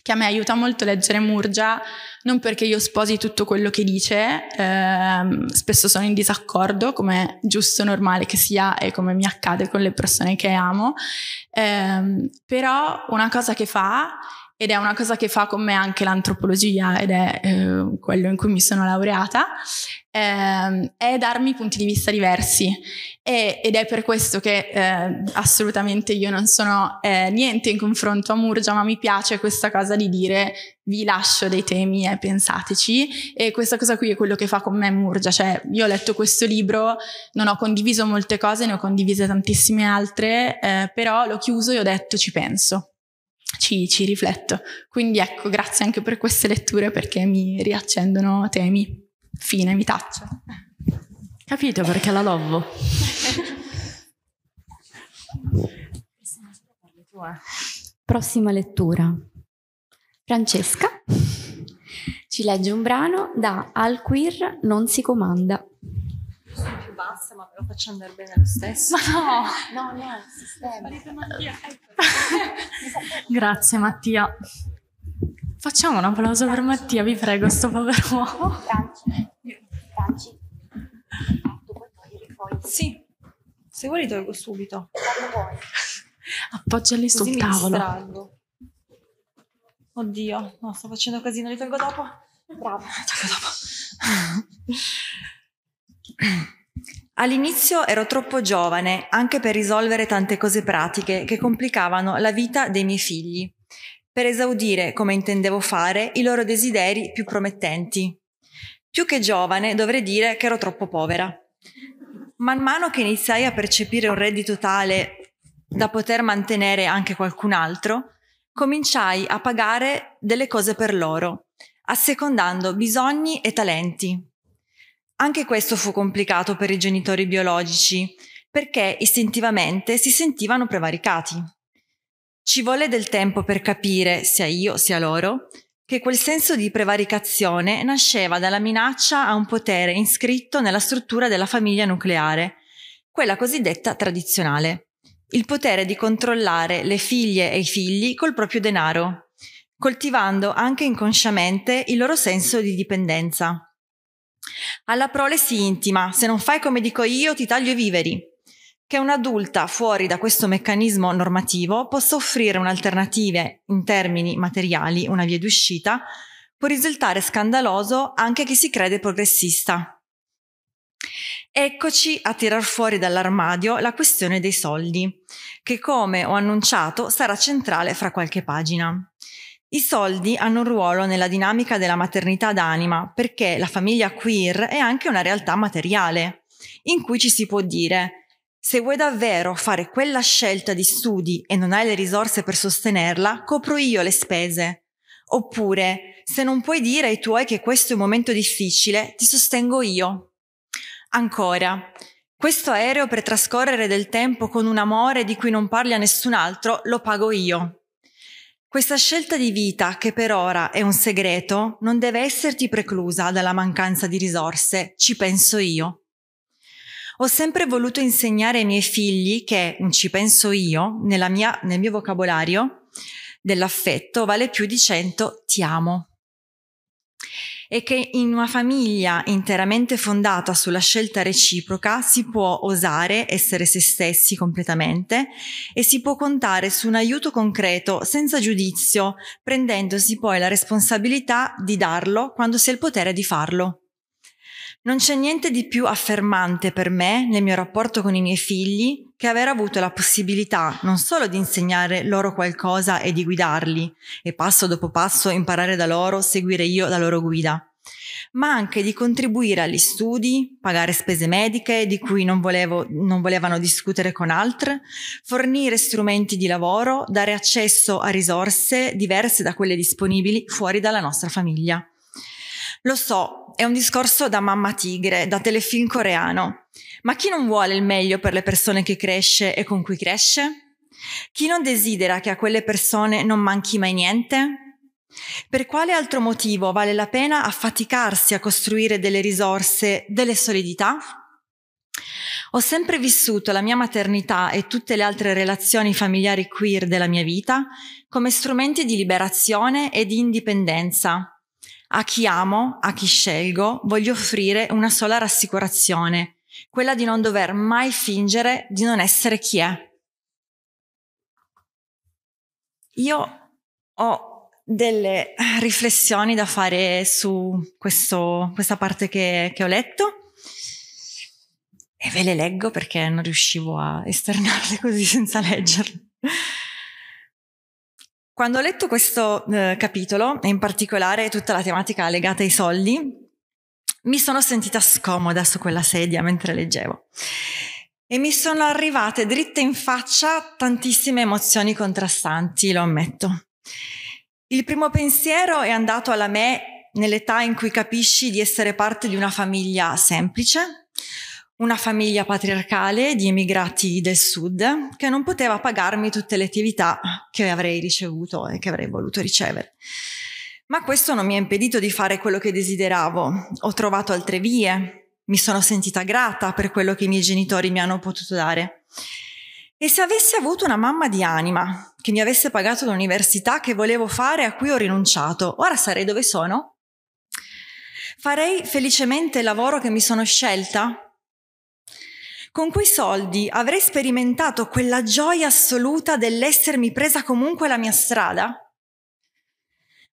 che a me aiuta molto leggere Murgia, non perché io sposi tutto quello che dice, ehm, spesso sono in disaccordo, come è giusto e normale che sia e come mi accade con le persone che amo, ehm, però una cosa che fa, ed è una cosa che fa con me anche l'antropologia ed è eh, quello in cui mi sono laureata, ehm, è darmi punti di vista diversi e, ed è per questo che eh, assolutamente io non sono eh, niente in confronto a Murgia, ma mi piace questa cosa di dire vi lascio dei temi e eh, pensateci e questa cosa qui è quello che fa con me Murgia, cioè io ho letto questo libro, non ho condiviso molte cose, ne ho condivise tantissime altre, eh, però l'ho chiuso e ho detto ci penso. Ci, ci, rifletto. Quindi ecco, grazie anche per queste letture perché mi riaccendono temi. Fine, mi taccio. Capito perché la lovo. Prossima lettura. Francesca ci legge un brano da Al Queer Non si comanda. Sono più bassa, ma ve lo faccio andare bene lo stesso. Ma no, no, no, il sistema. Grazie Mattia. Facciamo un applauso per Mattia, vi prego, sto povero uomo. Franci, Sì, se vuoi li tolgo subito. Quando vuoi. Appoggiali sul Così tavolo. Mi Oddio, no, sto facendo casino, li tolgo dopo. Bravo, tolgo dopo. All'inizio ero troppo giovane anche per risolvere tante cose pratiche che complicavano la vita dei miei figli per esaudire, come intendevo fare, i loro desideri più promettenti. Più che giovane dovrei dire che ero troppo povera. Man mano che iniziai a percepire un reddito tale da poter mantenere anche qualcun altro, cominciai a pagare delle cose per loro, assecondando bisogni e talenti. Anche questo fu complicato per i genitori biologici, perché istintivamente si sentivano prevaricati. Ci volle del tempo per capire, sia io sia loro, che quel senso di prevaricazione nasceva dalla minaccia a un potere inscritto nella struttura della famiglia nucleare, quella cosiddetta tradizionale, il potere di controllare le figlie e i figli col proprio denaro, coltivando anche inconsciamente il loro senso di dipendenza. Alla prole si intima, se non fai come dico io ti taglio i viveri che un'adulta fuori da questo meccanismo normativo possa offrire un'alternativa in termini materiali, una via d'uscita, può risultare scandaloso anche a chi si crede progressista. Eccoci a tirar fuori dall'armadio la questione dei soldi, che come ho annunciato sarà centrale fra qualche pagina. I soldi hanno un ruolo nella dinamica della maternità d'anima perché la famiglia queer è anche una realtà materiale, in cui ci si può dire se vuoi davvero fare quella scelta di studi e non hai le risorse per sostenerla, copro io le spese. Oppure, se non puoi dire ai tuoi che questo è un momento difficile, ti sostengo io. Ancora, questo aereo per trascorrere del tempo con un amore di cui non parli a nessun altro lo pago io. Questa scelta di vita, che per ora è un segreto, non deve esserti preclusa dalla mancanza di risorse, ci penso io. Ho sempre voluto insegnare ai miei figli che un ci penso io, mia, nel mio vocabolario dell'affetto, vale più di 100 ti amo. E che in una famiglia interamente fondata sulla scelta reciproca si può osare essere se stessi completamente e si può contare su un aiuto concreto senza giudizio, prendendosi poi la responsabilità di darlo quando si ha il potere di farlo. Non c'è niente di più affermante per me nel mio rapporto con i miei figli che aver avuto la possibilità non solo di insegnare loro qualcosa e di guidarli, e passo dopo passo imparare da loro, seguire io la loro guida, ma anche di contribuire agli studi, pagare spese mediche di cui non, volevo, non volevano discutere con altre, fornire strumenti di lavoro, dare accesso a risorse diverse da quelle disponibili fuori dalla nostra famiglia. Lo so, è un discorso da mamma tigre, da telefilm coreano. Ma chi non vuole il meglio per le persone che cresce e con cui cresce? Chi non desidera che a quelle persone non manchi mai niente? Per quale altro motivo vale la pena affaticarsi a costruire delle risorse, delle solidità? Ho sempre vissuto la mia maternità e tutte le altre relazioni familiari queer della mia vita come strumenti di liberazione e di indipendenza, a chi amo, a chi scelgo, voglio offrire una sola rassicurazione, quella di non dover mai fingere di non essere chi è. Io ho delle riflessioni da fare su questo, questa parte che, che ho letto e ve le leggo perché non riuscivo a esternarle così senza leggerle. Quando ho letto questo eh, capitolo, e in particolare tutta la tematica legata ai soldi, mi sono sentita scomoda su quella sedia mentre leggevo e mi sono arrivate dritte in faccia tantissime emozioni contrastanti, lo ammetto. Il primo pensiero è andato alla me nell'età in cui capisci di essere parte di una famiglia semplice, una famiglia patriarcale di emigrati del sud che non poteva pagarmi tutte le attività che avrei ricevuto e che avrei voluto ricevere. Ma questo non mi ha impedito di fare quello che desideravo. Ho trovato altre vie, mi sono sentita grata per quello che i miei genitori mi hanno potuto dare. E se avessi avuto una mamma di anima che mi avesse pagato l'università che volevo fare e a cui ho rinunciato, ora sarei dove sono? Farei felicemente il lavoro che mi sono scelta con quei soldi avrei sperimentato quella gioia assoluta dell'essermi presa comunque la mia strada?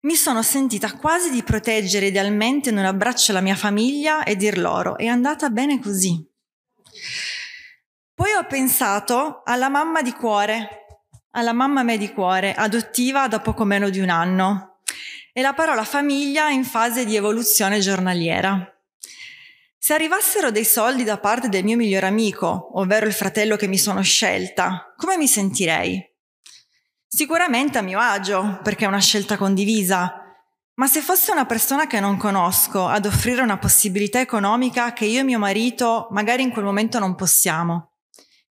Mi sono sentita quasi di proteggere idealmente in un abbraccio la mia famiglia e dir loro è andata bene così. Poi ho pensato alla mamma di cuore, alla mamma me di cuore, adottiva da poco meno di un anno, e la parola famiglia in fase di evoluzione giornaliera. Se arrivassero dei soldi da parte del mio migliore amico, ovvero il fratello che mi sono scelta, come mi sentirei? Sicuramente a mio agio, perché è una scelta condivisa, ma se fosse una persona che non conosco ad offrire una possibilità economica che io e mio marito magari in quel momento non possiamo,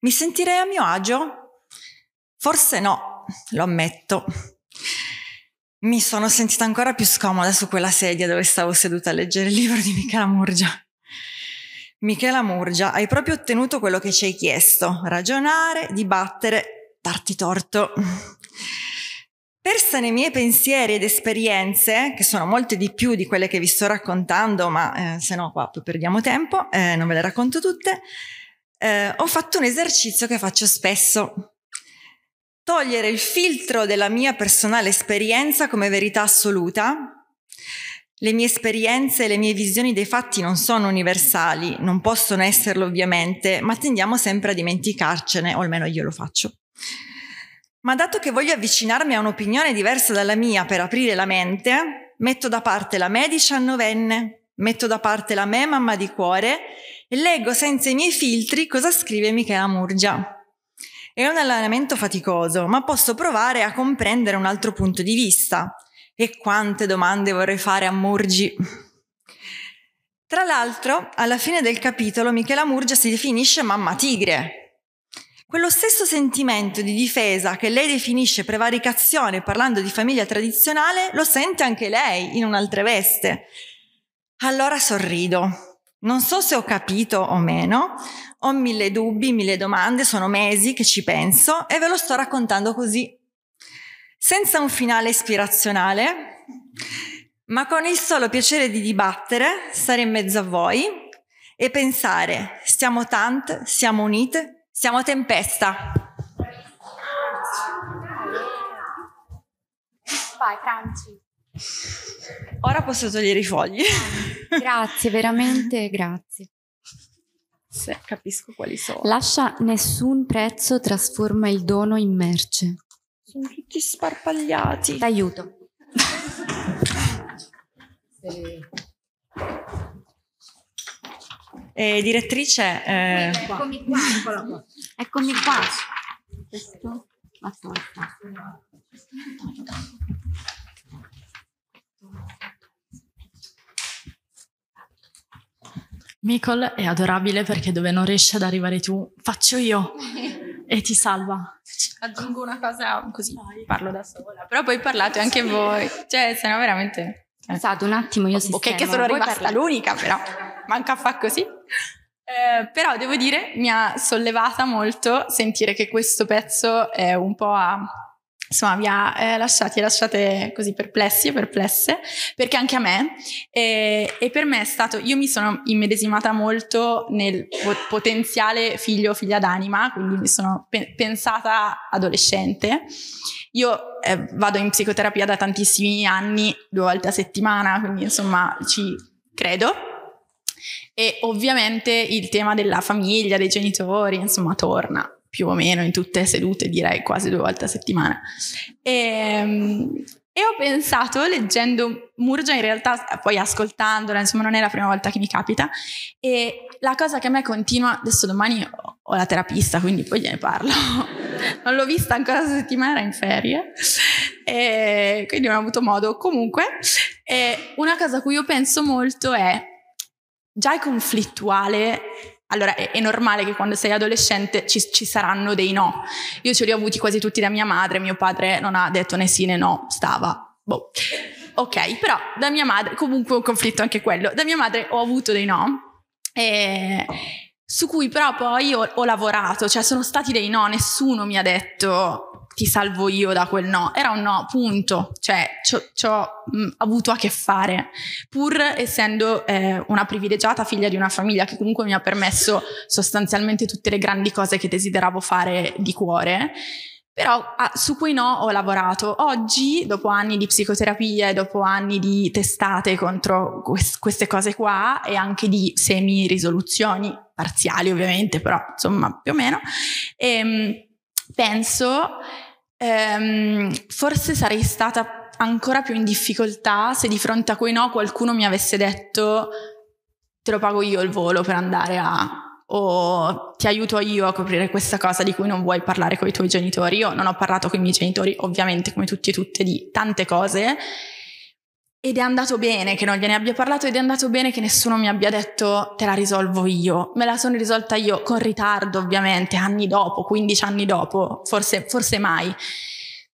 mi sentirei a mio agio? Forse no, lo ammetto. Mi sono sentita ancora più scomoda su quella sedia dove stavo seduta a leggere il libro di Michela Murgia. Michela Murgia, hai proprio ottenuto quello che ci hai chiesto, ragionare, dibattere, darti torto. Persa nei miei pensieri ed esperienze, che sono molte di più di quelle che vi sto raccontando, ma eh, se no qua poi perdiamo tempo, eh, non ve le racconto tutte, eh, ho fatto un esercizio che faccio spesso. Togliere il filtro della mia personale esperienza come verità assoluta le mie esperienze e le mie visioni dei fatti non sono universali, non possono esserlo ovviamente, ma tendiamo sempre a dimenticarcene, o almeno io lo faccio. Ma dato che voglio avvicinarmi a un'opinione diversa dalla mia per aprire la mente, metto da parte la me diciannovenne, metto da parte la me mamma di cuore e leggo senza i miei filtri cosa scrive Michela Murgia. È un allenamento faticoso, ma posso provare a comprendere un altro punto di vista, e quante domande vorrei fare a Murgi. Tra l'altro, alla fine del capitolo, Michela Murgia si definisce mamma tigre. Quello stesso sentimento di difesa che lei definisce prevaricazione parlando di famiglia tradizionale lo sente anche lei in un'altra veste. Allora sorrido. Non so se ho capito o meno, ho mille dubbi, mille domande, sono mesi che ci penso e ve lo sto raccontando così senza un finale ispirazionale, ma con il solo piacere di dibattere, stare in mezzo a voi e pensare, siamo tante, siamo unite, siamo tempesta. Vai, Franci. Ora posso togliere i fogli. Grazie, veramente grazie. Se capisco quali sono. Lascia nessun prezzo, trasforma il dono in merce. Sono tutti sparpagliati. T'aiuto. eh. direttrice. Eh... Eccomi qua. Eccolo. Eccomi qua. Questo. Basta, basta. Mikol è adorabile perché dove non riesci ad arrivare tu, faccio io e ti salva. Aggiungo una cosa così, Vai. parlo da sola, però poi parlate anche sì. voi, cioè se no veramente... Esatto, un attimo io o, sistemo. Ok che sono rimasta l'unica però, manca a fa così. Eh, però devo dire, mi ha sollevata molto sentire che questo pezzo è un po' a insomma vi ha eh, lasciati e lasciate così perplessi e perplesse perché anche a me eh, e per me è stato io mi sono immedesimata molto nel potenziale figlio o figlia d'anima quindi mi sono pe- pensata adolescente io eh, vado in psicoterapia da tantissimi anni due volte a settimana quindi insomma ci credo e ovviamente il tema della famiglia dei genitori insomma torna più o meno in tutte le sedute, direi quasi due volte a settimana. E, ehm, e ho pensato, leggendo Murgia, in realtà poi ascoltandola, insomma non è la prima volta che mi capita, e la cosa che a me continua, adesso domani ho la terapista, quindi poi gliene parlo, non l'ho vista ancora questa settimana, era in ferie, e quindi non ho avuto modo. Comunque, eh, una cosa a cui io penso molto è, già è conflittuale allora è, è, normale che quando sei adolescente ci, ci, saranno dei no. Io ce li ho avuti quasi tutti da mia madre, mio padre non ha detto né sì né no, stava. Boh. Ok, però da mia madre, comunque un conflitto anche quello, da mia madre ho avuto dei no, eh, su cui però poi ho, ho lavorato, cioè sono stati dei no, nessuno mi ha detto ti salvo io da quel no, era un no, punto, cioè ci ho mm, avuto a che fare, pur essendo eh, una privilegiata figlia di una famiglia che comunque mi ha permesso sostanzialmente tutte le grandi cose che desideravo fare di cuore. Però ah, su cui no ho lavorato. Oggi, dopo anni di psicoterapia e dopo anni di testate contro quest- queste cose qua e anche di semi-risoluzioni, parziali ovviamente, però insomma più o meno, ehm, penso ehm, forse sarei stata ancora più in difficoltà se di fronte a quei no qualcuno mi avesse detto te lo pago io il volo per andare a o ti aiuto io a coprire questa cosa di cui non vuoi parlare con i tuoi genitori. Io non ho parlato con i miei genitori, ovviamente, come tutti e tutte, di tante cose ed è andato bene che non gliene abbia parlato ed è andato bene che nessuno mi abbia detto te la risolvo io. Me la sono risolta io con ritardo ovviamente, anni dopo, 15 anni dopo, forse, forse mai.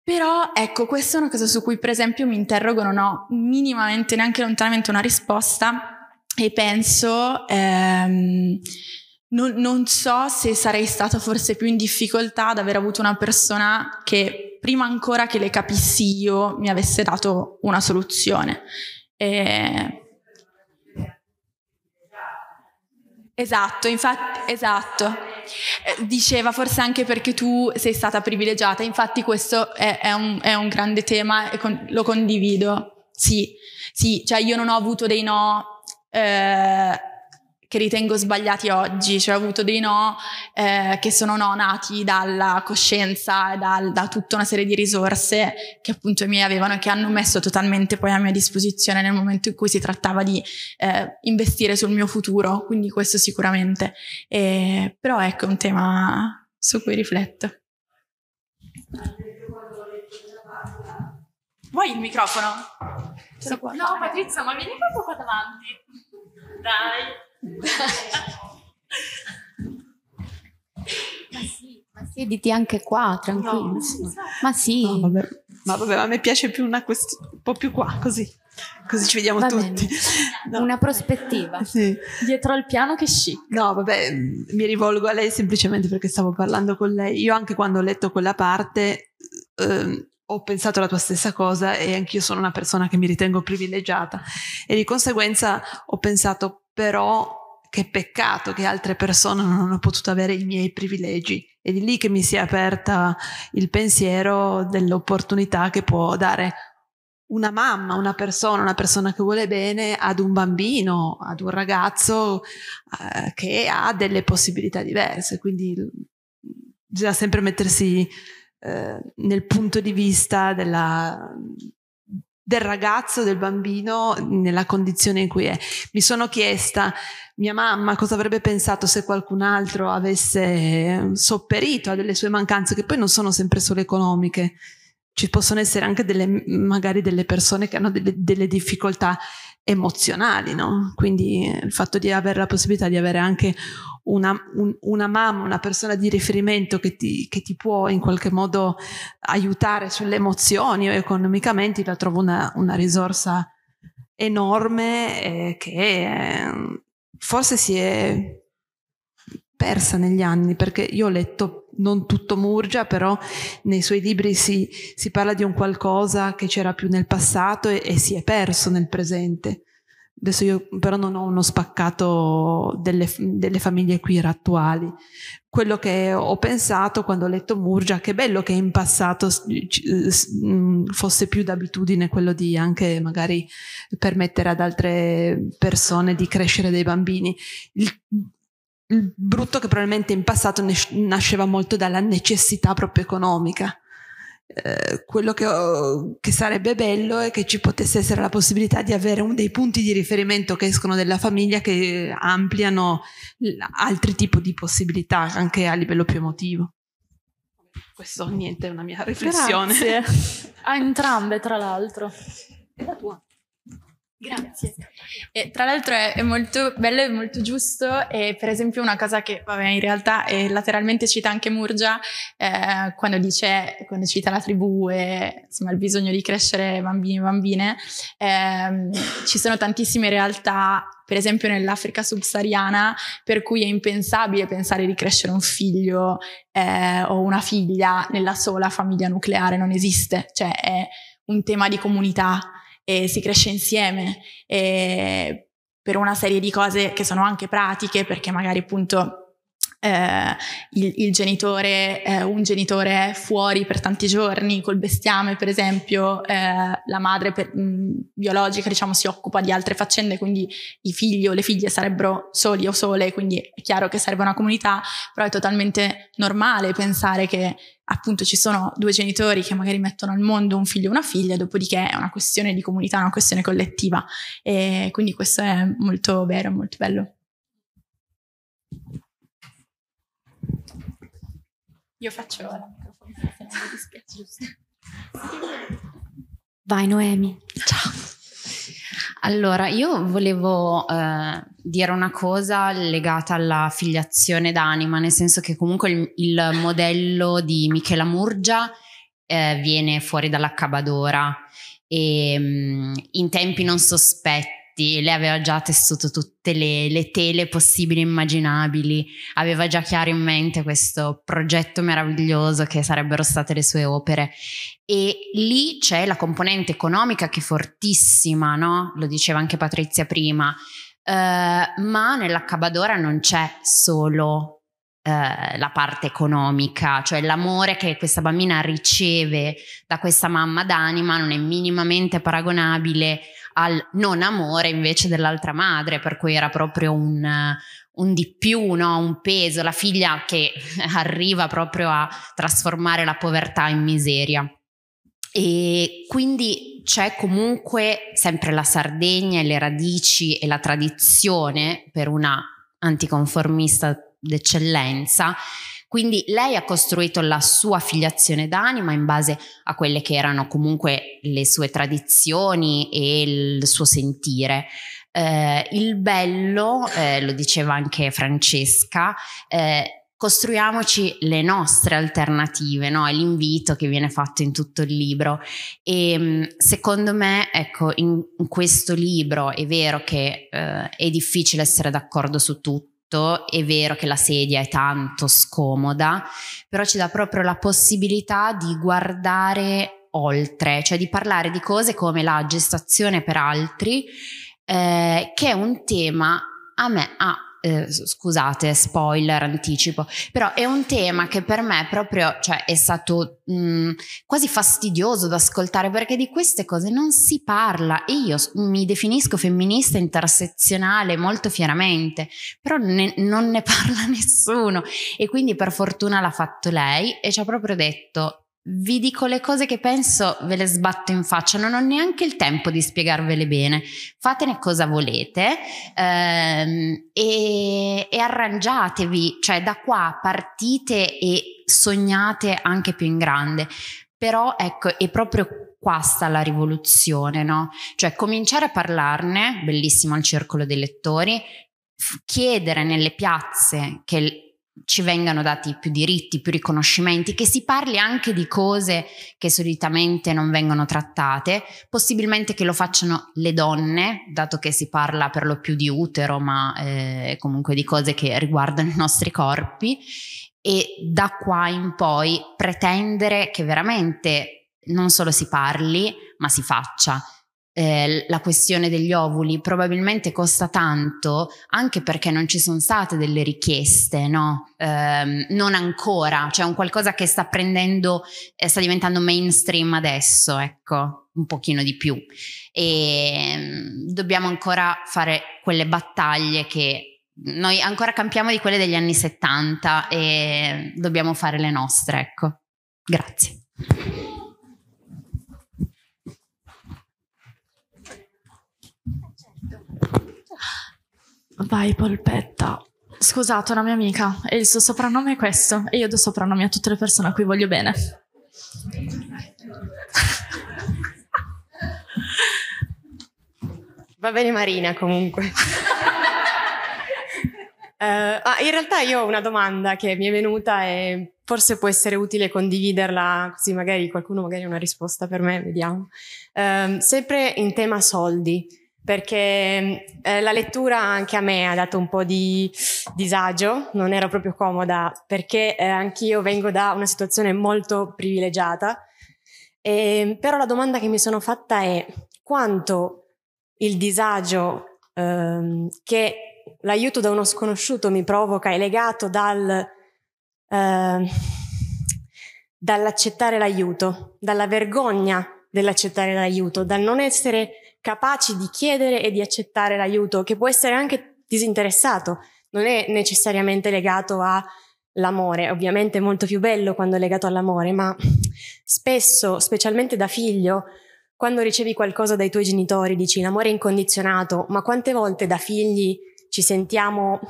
Però ecco, questa è una cosa su cui per esempio mi interrogo, non ho minimamente, neanche lontanamente una risposta e penso... Ehm, non, non so se sarei stata forse più in difficoltà ad aver avuto una persona che prima ancora che le capissi io mi avesse dato una soluzione. E... Esatto, infatti, esatto. Eh, diceva forse anche perché tu sei stata privilegiata, infatti questo è, è, un, è un, grande tema e con, lo condivido. Sì, sì, cioè io non ho avuto dei no eh, che ritengo sbagliati oggi, cioè ho avuto dei no eh, che sono no nati dalla coscienza e dal, da tutta una serie di risorse che appunto i miei avevano e che hanno messo totalmente poi a mia disposizione nel momento in cui si trattava di eh, investire sul mio futuro, quindi questo sicuramente. E, però ecco un tema su cui rifletto. Vuoi il microfono? Cioè, no, Patrizia, ma vieni proprio qua davanti. Dai ma sì, ma siediti anche qua, tranquillo. No, ma sì. No, vabbè. Ma vabbè, a me piace più una quest- un po' più qua, così. Così ci vediamo Va tutti. No. Una prospettiva. Sì. Dietro al piano che sci. No, vabbè, mi rivolgo a lei semplicemente perché stavo parlando con lei. Io anche quando ho letto quella parte eh, ho pensato la tua stessa cosa e anch'io sono una persona che mi ritengo privilegiata e di conseguenza ho pensato però che peccato che altre persone non hanno potuto avere i miei privilegi. È di lì che mi si è aperta il pensiero dell'opportunità che può dare una mamma, una persona, una persona che vuole bene ad un bambino, ad un ragazzo eh, che ha delle possibilità diverse. Quindi mm, bisogna sempre mettersi eh, nel punto di vista della, del ragazzo, del bambino nella condizione in cui è. Mi sono chiesta mia mamma cosa avrebbe pensato se qualcun altro avesse sopperito a delle sue mancanze, che poi non sono sempre solo economiche. Ci possono essere anche delle, magari delle persone che hanno delle, delle difficoltà emozionali, no? Quindi il fatto di avere la possibilità di avere anche una, un, una, mamma, una persona di riferimento che ti, che ti, può in qualche modo aiutare sulle emozioni o economicamente, la trovo una, una risorsa enorme eh, che ehm, forse si è persa negli anni perché io ho letto non tutto Murgia, però nei suoi libri si, si parla di un qualcosa che c'era più nel passato e, e si è perso nel presente. Adesso io però non ho uno spaccato delle, delle famiglie queer attuali. Quello che ho pensato quando ho letto Murgia, che bello che in passato fosse più d'abitudine quello di anche magari permettere ad altre persone di crescere dei bambini. Il, il brutto che probabilmente in passato nasceva molto dalla necessità proprio economica eh, quello che, che, sarebbe bello è che ci potesse essere la possibilità di avere un dei punti di riferimento che escono dalla famiglia che ampliano altri tipi di possibilità anche a livello più emotivo. Questo niente, è una mia riflessione. Grazie. a entrambe, tra l'altro. E la tua. Grazie. E, tra l'altro è, è, molto bello e molto giusto e per esempio una cosa che vabbè, in realtà è lateralmente cita anche Murgia eh, quando dice, quando cita la tribù e insomma il bisogno di crescere bambini e bambine, eh, ci sono tantissime realtà per esempio nell'Africa subsahariana, per cui è impensabile pensare di crescere un figlio eh, o una figlia nella sola famiglia nucleare, non esiste, cioè è un tema di comunità e si cresce insieme per una serie di cose che sono anche pratiche perché magari appunto eh, il, il, genitore, eh, un genitore è fuori per tanti giorni col bestiame, per esempio, eh, la madre per, mh, mm, biologica diciamo, si occupa di altre faccende, quindi i figli o le figlie sarebbero soli o sole, quindi è chiaro che serve una comunità, però è totalmente normale pensare che appunto ci sono due genitori che magari mettono al mondo un figlio e una figlia, dopodiché è una questione di comunità, una questione collettiva. E quindi questo è molto vero, molto bello. Io faccio ora. microfono, Vai Noemi. Ciao. Allora, io volevo eh, dire una cosa legata alla filiazione d'anima, nel senso che comunque il, il modello di Michela Murgia eh, viene fuori dalla Cabadora e mh, mm, in tempi non sospetti effetti lei aveva già tessuto tutte le, le tele possibili e immaginabili, aveva già chiaro in mente questo progetto meraviglioso che sarebbero state le sue opere e lì c'è la componente economica che è fortissima, no? lo diceva anche Patrizia prima, uh, ma nell'Accabadora non c'è solo eh, la parte economica, cioè l'amore che questa bambina riceve da questa mamma d'anima non è minimamente paragonabile al non amore invece dell'altra madre, per cui era proprio un, un di più, no? un peso, la figlia che arriva proprio a trasformare la povertà in miseria. E quindi c'è comunque sempre la Sardegna e le radici e la tradizione per una anticonformista d'eccellenza. Quindi lei ha costruito la sua filiazione d'anima in base a quelle che erano comunque le sue tradizioni e il suo sentire. Eh, il bello, eh, lo diceva anche Francesca, eh, costruiamoci le nostre alternative, no? è l'invito che viene fatto in tutto il libro e ehm, secondo me ecco in, in questo libro è vero che eh, è difficile essere d'accordo su tutto è vero che la sedia è tanto scomoda, però ci dà proprio la possibilità di guardare oltre, cioè di parlare di cose come la gestazione per altri, eh, che è un tema a me ha eh, scusate, spoiler, anticipo, però è un tema che per me proprio cioè, è stato mh, mm, quasi fastidioso da ascoltare perché di queste cose non si parla io mi definisco femminista intersezionale molto fieramente, però ne, non ne parla nessuno e quindi per fortuna l'ha fatto lei e ci ha proprio detto vi dico le cose che penso, ve le sbatto in faccia, non ho neanche il tempo di spiegarvele bene. Fatene cosa volete ehm, e, e arrangiatevi, cioè da qua partite e sognate anche più in grande. Però ecco, è proprio qua sta la rivoluzione, no? Cioè cominciare a parlarne, bellissimo al circolo dei lettori, chiedere nelle piazze che ci vengano dati più diritti, più riconoscimenti, che si parli anche di cose che solitamente non vengono trattate, possibilmente che lo facciano le donne, dato che si parla per lo più di utero, ma eh, comunque di cose che riguardano i nostri corpi, e da qua in poi pretendere che veramente non solo si parli, ma si faccia eh, la questione degli ovuli probabilmente costa tanto anche perché non ci sono state delle richieste, no? Eh, non ancora, cioè un qualcosa che sta prendendo, eh, sta diventando mainstream adesso, ecco, un pochino di più. E ehm, dobbiamo ancora fare quelle battaglie che noi ancora campiamo di quelle degli anni 70 e dobbiamo fare le nostre, ecco. Grazie. Vai, polpetta. Scusate, una mia amica e il suo soprannome è questo e io do soprannomi a tutte le persone a cui voglio bene. Va bene Marina comunque. uh, ah, in realtà io ho una domanda che mi è venuta e forse può essere utile condividerla così magari qualcuno magari ha una risposta per me, vediamo. Uh, sempre in tema soldi perché eh, la lettura anche a me ha dato un po' di disagio, non ero proprio comoda perché eh, anch'io vengo da una situazione molto privilegiata, e, ehm, però la domanda che mi sono fatta è quanto il disagio ehm, che l'aiuto da uno sconosciuto mi provoca è legato dal, eh, dall'accettare l'aiuto, dalla vergogna dell'accettare l'aiuto, dal non essere capaci di chiedere e di accettare l'aiuto, che può essere anche disinteressato, non è necessariamente legato all'amore, ovviamente è molto più bello quando è legato all'amore, ma spesso, specialmente da figlio, quando ricevi qualcosa dai tuoi genitori dici l'amore è incondizionato, ma quante volte da figli ci sentiamo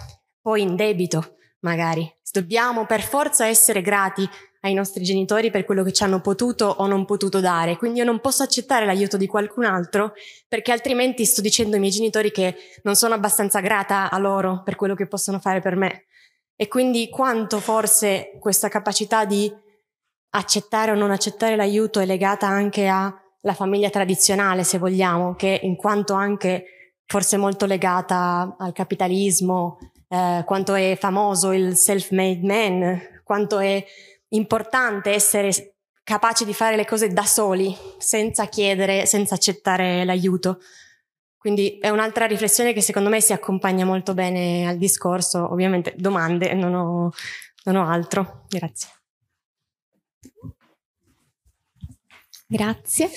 poi in debito, magari? Dobbiamo per forza essere grati ai nostri genitori per quello che ci hanno potuto o non potuto dare. Quindi io non posso accettare l'aiuto di qualcun altro perché altrimenti sto dicendo ai miei genitori che non sono abbastanza grata a loro per quello che possono fare per me. E quindi quanto forse questa capacità di accettare o non accettare l'aiuto è legata anche alla famiglia tradizionale, se vogliamo, che in quanto anche forse molto legata al capitalismo, eh, quanto è famoso il self-made man, quanto è importante essere capaci di fare le cose da soli, senza chiedere, senza accettare l'aiuto. Quindi è un'altra riflessione che secondo me si accompagna molto bene al discorso. Ovviamente domande, non ho, non ho altro. Grazie. Grazie.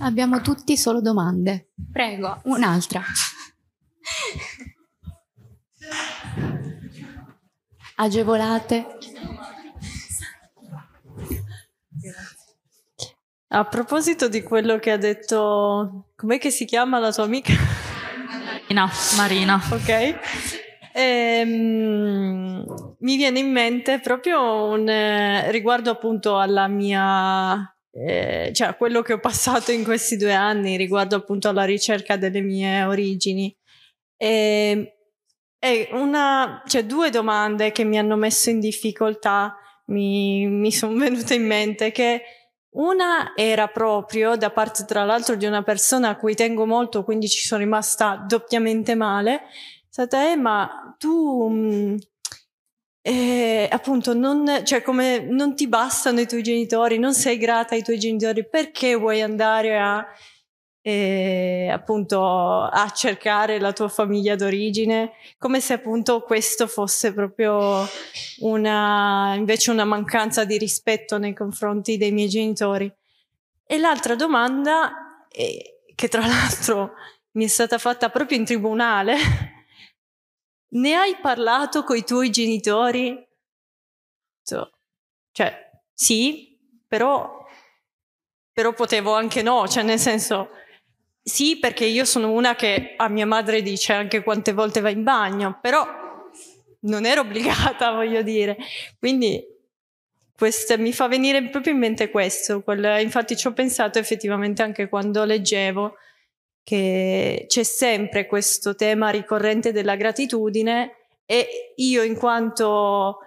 Abbiamo tutti solo domande. Prego, un'altra. Agevolate. A proposito di quello che ha detto, com'è che si chiama la tua amica? Marina. Marina. ok. Ehm, mi viene in mente proprio un eh, riguardo appunto alla mia eh, cioè a quello che ho passato in questi due anni riguardo appunto alla ricerca delle mie origini. E, ehm, e una, cioè due domande che mi hanno messo in difficoltà mi, mi sono venute in mente che una era proprio da parte tra l'altro di una persona a cui tengo molto, quindi ci sono rimasta doppiamente male, è stata eh, ma tu mh, mm, eh, appunto non, cioè come non ti bastano i tuoi genitori, non sei grata ai tuoi genitori, perché vuoi andare a e appunto a cercare la tua famiglia d'origine, come se appunto questo fosse proprio una, invece una mancanza di rispetto nei confronti dei miei genitori. E l'altra domanda, eh, che tra l'altro mi è stata fatta proprio in tribunale, ne hai parlato con i tuoi genitori? Cioè, sì, però, però potevo anche no, cioè nel senso sì, perché io sono una che a mia madre dice anche quante volte va in bagno, però non ero obbligata, voglio dire. Quindi questa, mi fa venire proprio in mente questo. Quel, infatti ci ho pensato effettivamente anche quando leggevo che c'è sempre questo tema ricorrente della gratitudine e io in quanto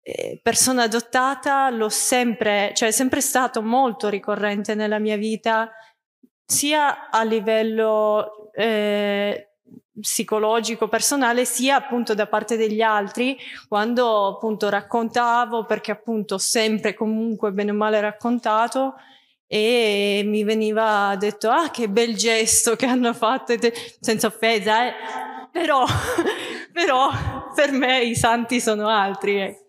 eh, persona adottata l'ho sempre, cioè è sempre stato molto ricorrente nella mia vita sia a livello eh, psicologico, personale, sia appunto da parte degli altri, quando appunto raccontavo, perché appunto sempre comunque bene o male raccontato, e mi veniva detto, ah che bel gesto che hanno fatto, senza offesa, eh? però però per me i santi sono altri. Eh.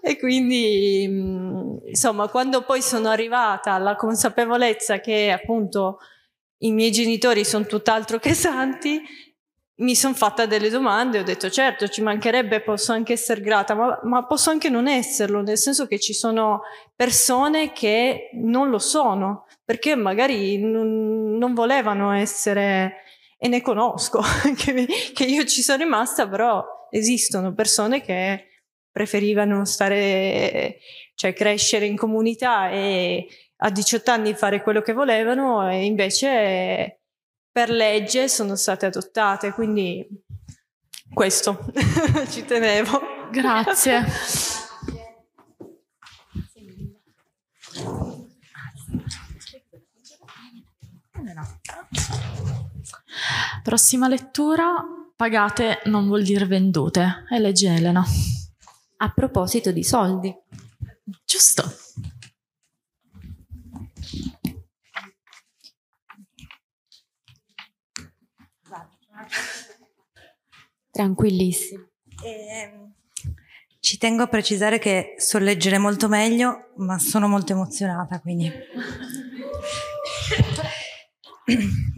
E quindi, mm, insomma, quando poi sono arrivata alla consapevolezza che appunto i miei genitori sono tutt'altro che santi, mi sono fatta delle domande, ho detto certo ci mancherebbe, posso anche essere grata, ma, ma, posso anche non esserlo, nel senso che ci sono persone che non lo sono, perché magari non, non volevano essere e ne conosco, che, che io ci sono rimasta, però esistono persone che preferivano stare, cioè crescere in comunità e a 18 anni fare quello che volevano e invece per legge sono state adottate, quindi questo ci tenevo. Grazie. Grazie. Prossima lettura, pagate non vuol dire vendute, e legge Elena. A proposito di soldi. Giusto. Tranquillissimo. Eh, ci tengo a precisare che so leggere molto meglio, ma sono molto emozionata, quindi...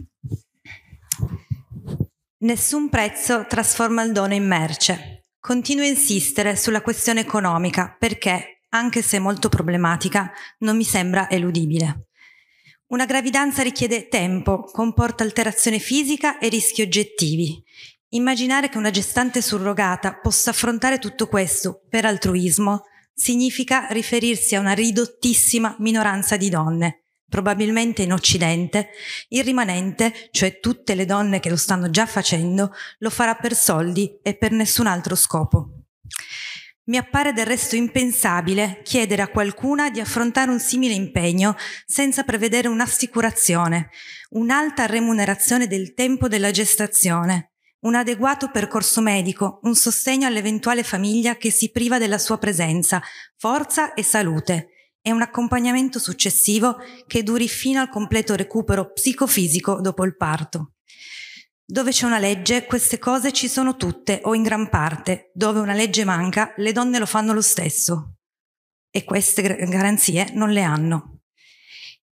Nessun prezzo trasforma il dono in merce. Continuo a insistere sulla questione economica perché, anche se molto problematica, non mi sembra eludibile. Una gravidanza richiede tempo, comporta alterazione fisica e rischi oggettivi. Immaginare che una gestante surrogata possa affrontare tutto questo per altruismo significa riferirsi a una ridottissima minoranza di donne, Probabilmente in Occidente il rimanente, cioè tutte le donne che lo stanno già facendo, lo farà per soldi e per nessun altro scopo. Mi appare del resto impensabile chiedere a qualcuna di affrontare un simile impegno senza prevedere un'assicurazione, un'alta remunerazione del tempo della gestazione, un adeguato percorso medico, un sostegno all'eventuale famiglia che si priva della sua presenza, forza e salute, e un accompagnamento successivo che duri fino al completo recupero psicofisico dopo il parto. Dove c'è una legge, queste cose ci sono tutte o in gran parte. Dove una legge manca, le donne lo fanno lo stesso. E queste garanzie non le hanno.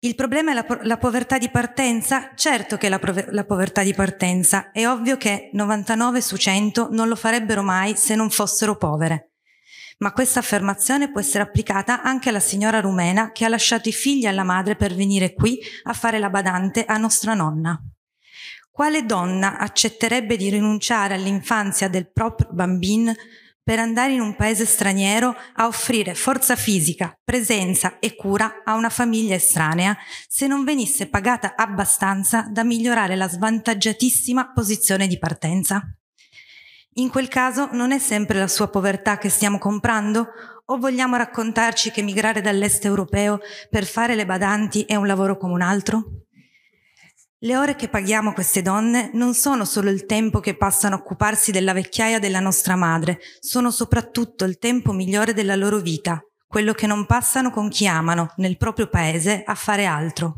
Il problema è la, po la, povertà di partenza? Certo che è la, la povertà di partenza. È ovvio che 99 su 100 non lo farebbero mai se non fossero povere ma questa affermazione può essere applicata anche alla signora rumena che ha lasciato i figli alla madre per venire qui a fare la badante a nostra nonna. Quale donna accetterebbe di rinunciare all'infanzia del proprio bambino per andare in un paese straniero a offrire forza fisica, presenza e cura a una famiglia estranea se non venisse pagata abbastanza da migliorare la svantaggiatissima posizione di partenza? In quel caso non è sempre la sua povertà che stiamo comprando? O vogliamo raccontarci che migrare dall'est europeo per fare le badanti è un lavoro come un altro? Le ore che paghiamo queste donne non sono solo il tempo che passano a occuparsi della vecchiaia della nostra madre, sono soprattutto il tempo migliore della loro vita, quello che non passano con chi amano, nel proprio paese, a fare altro.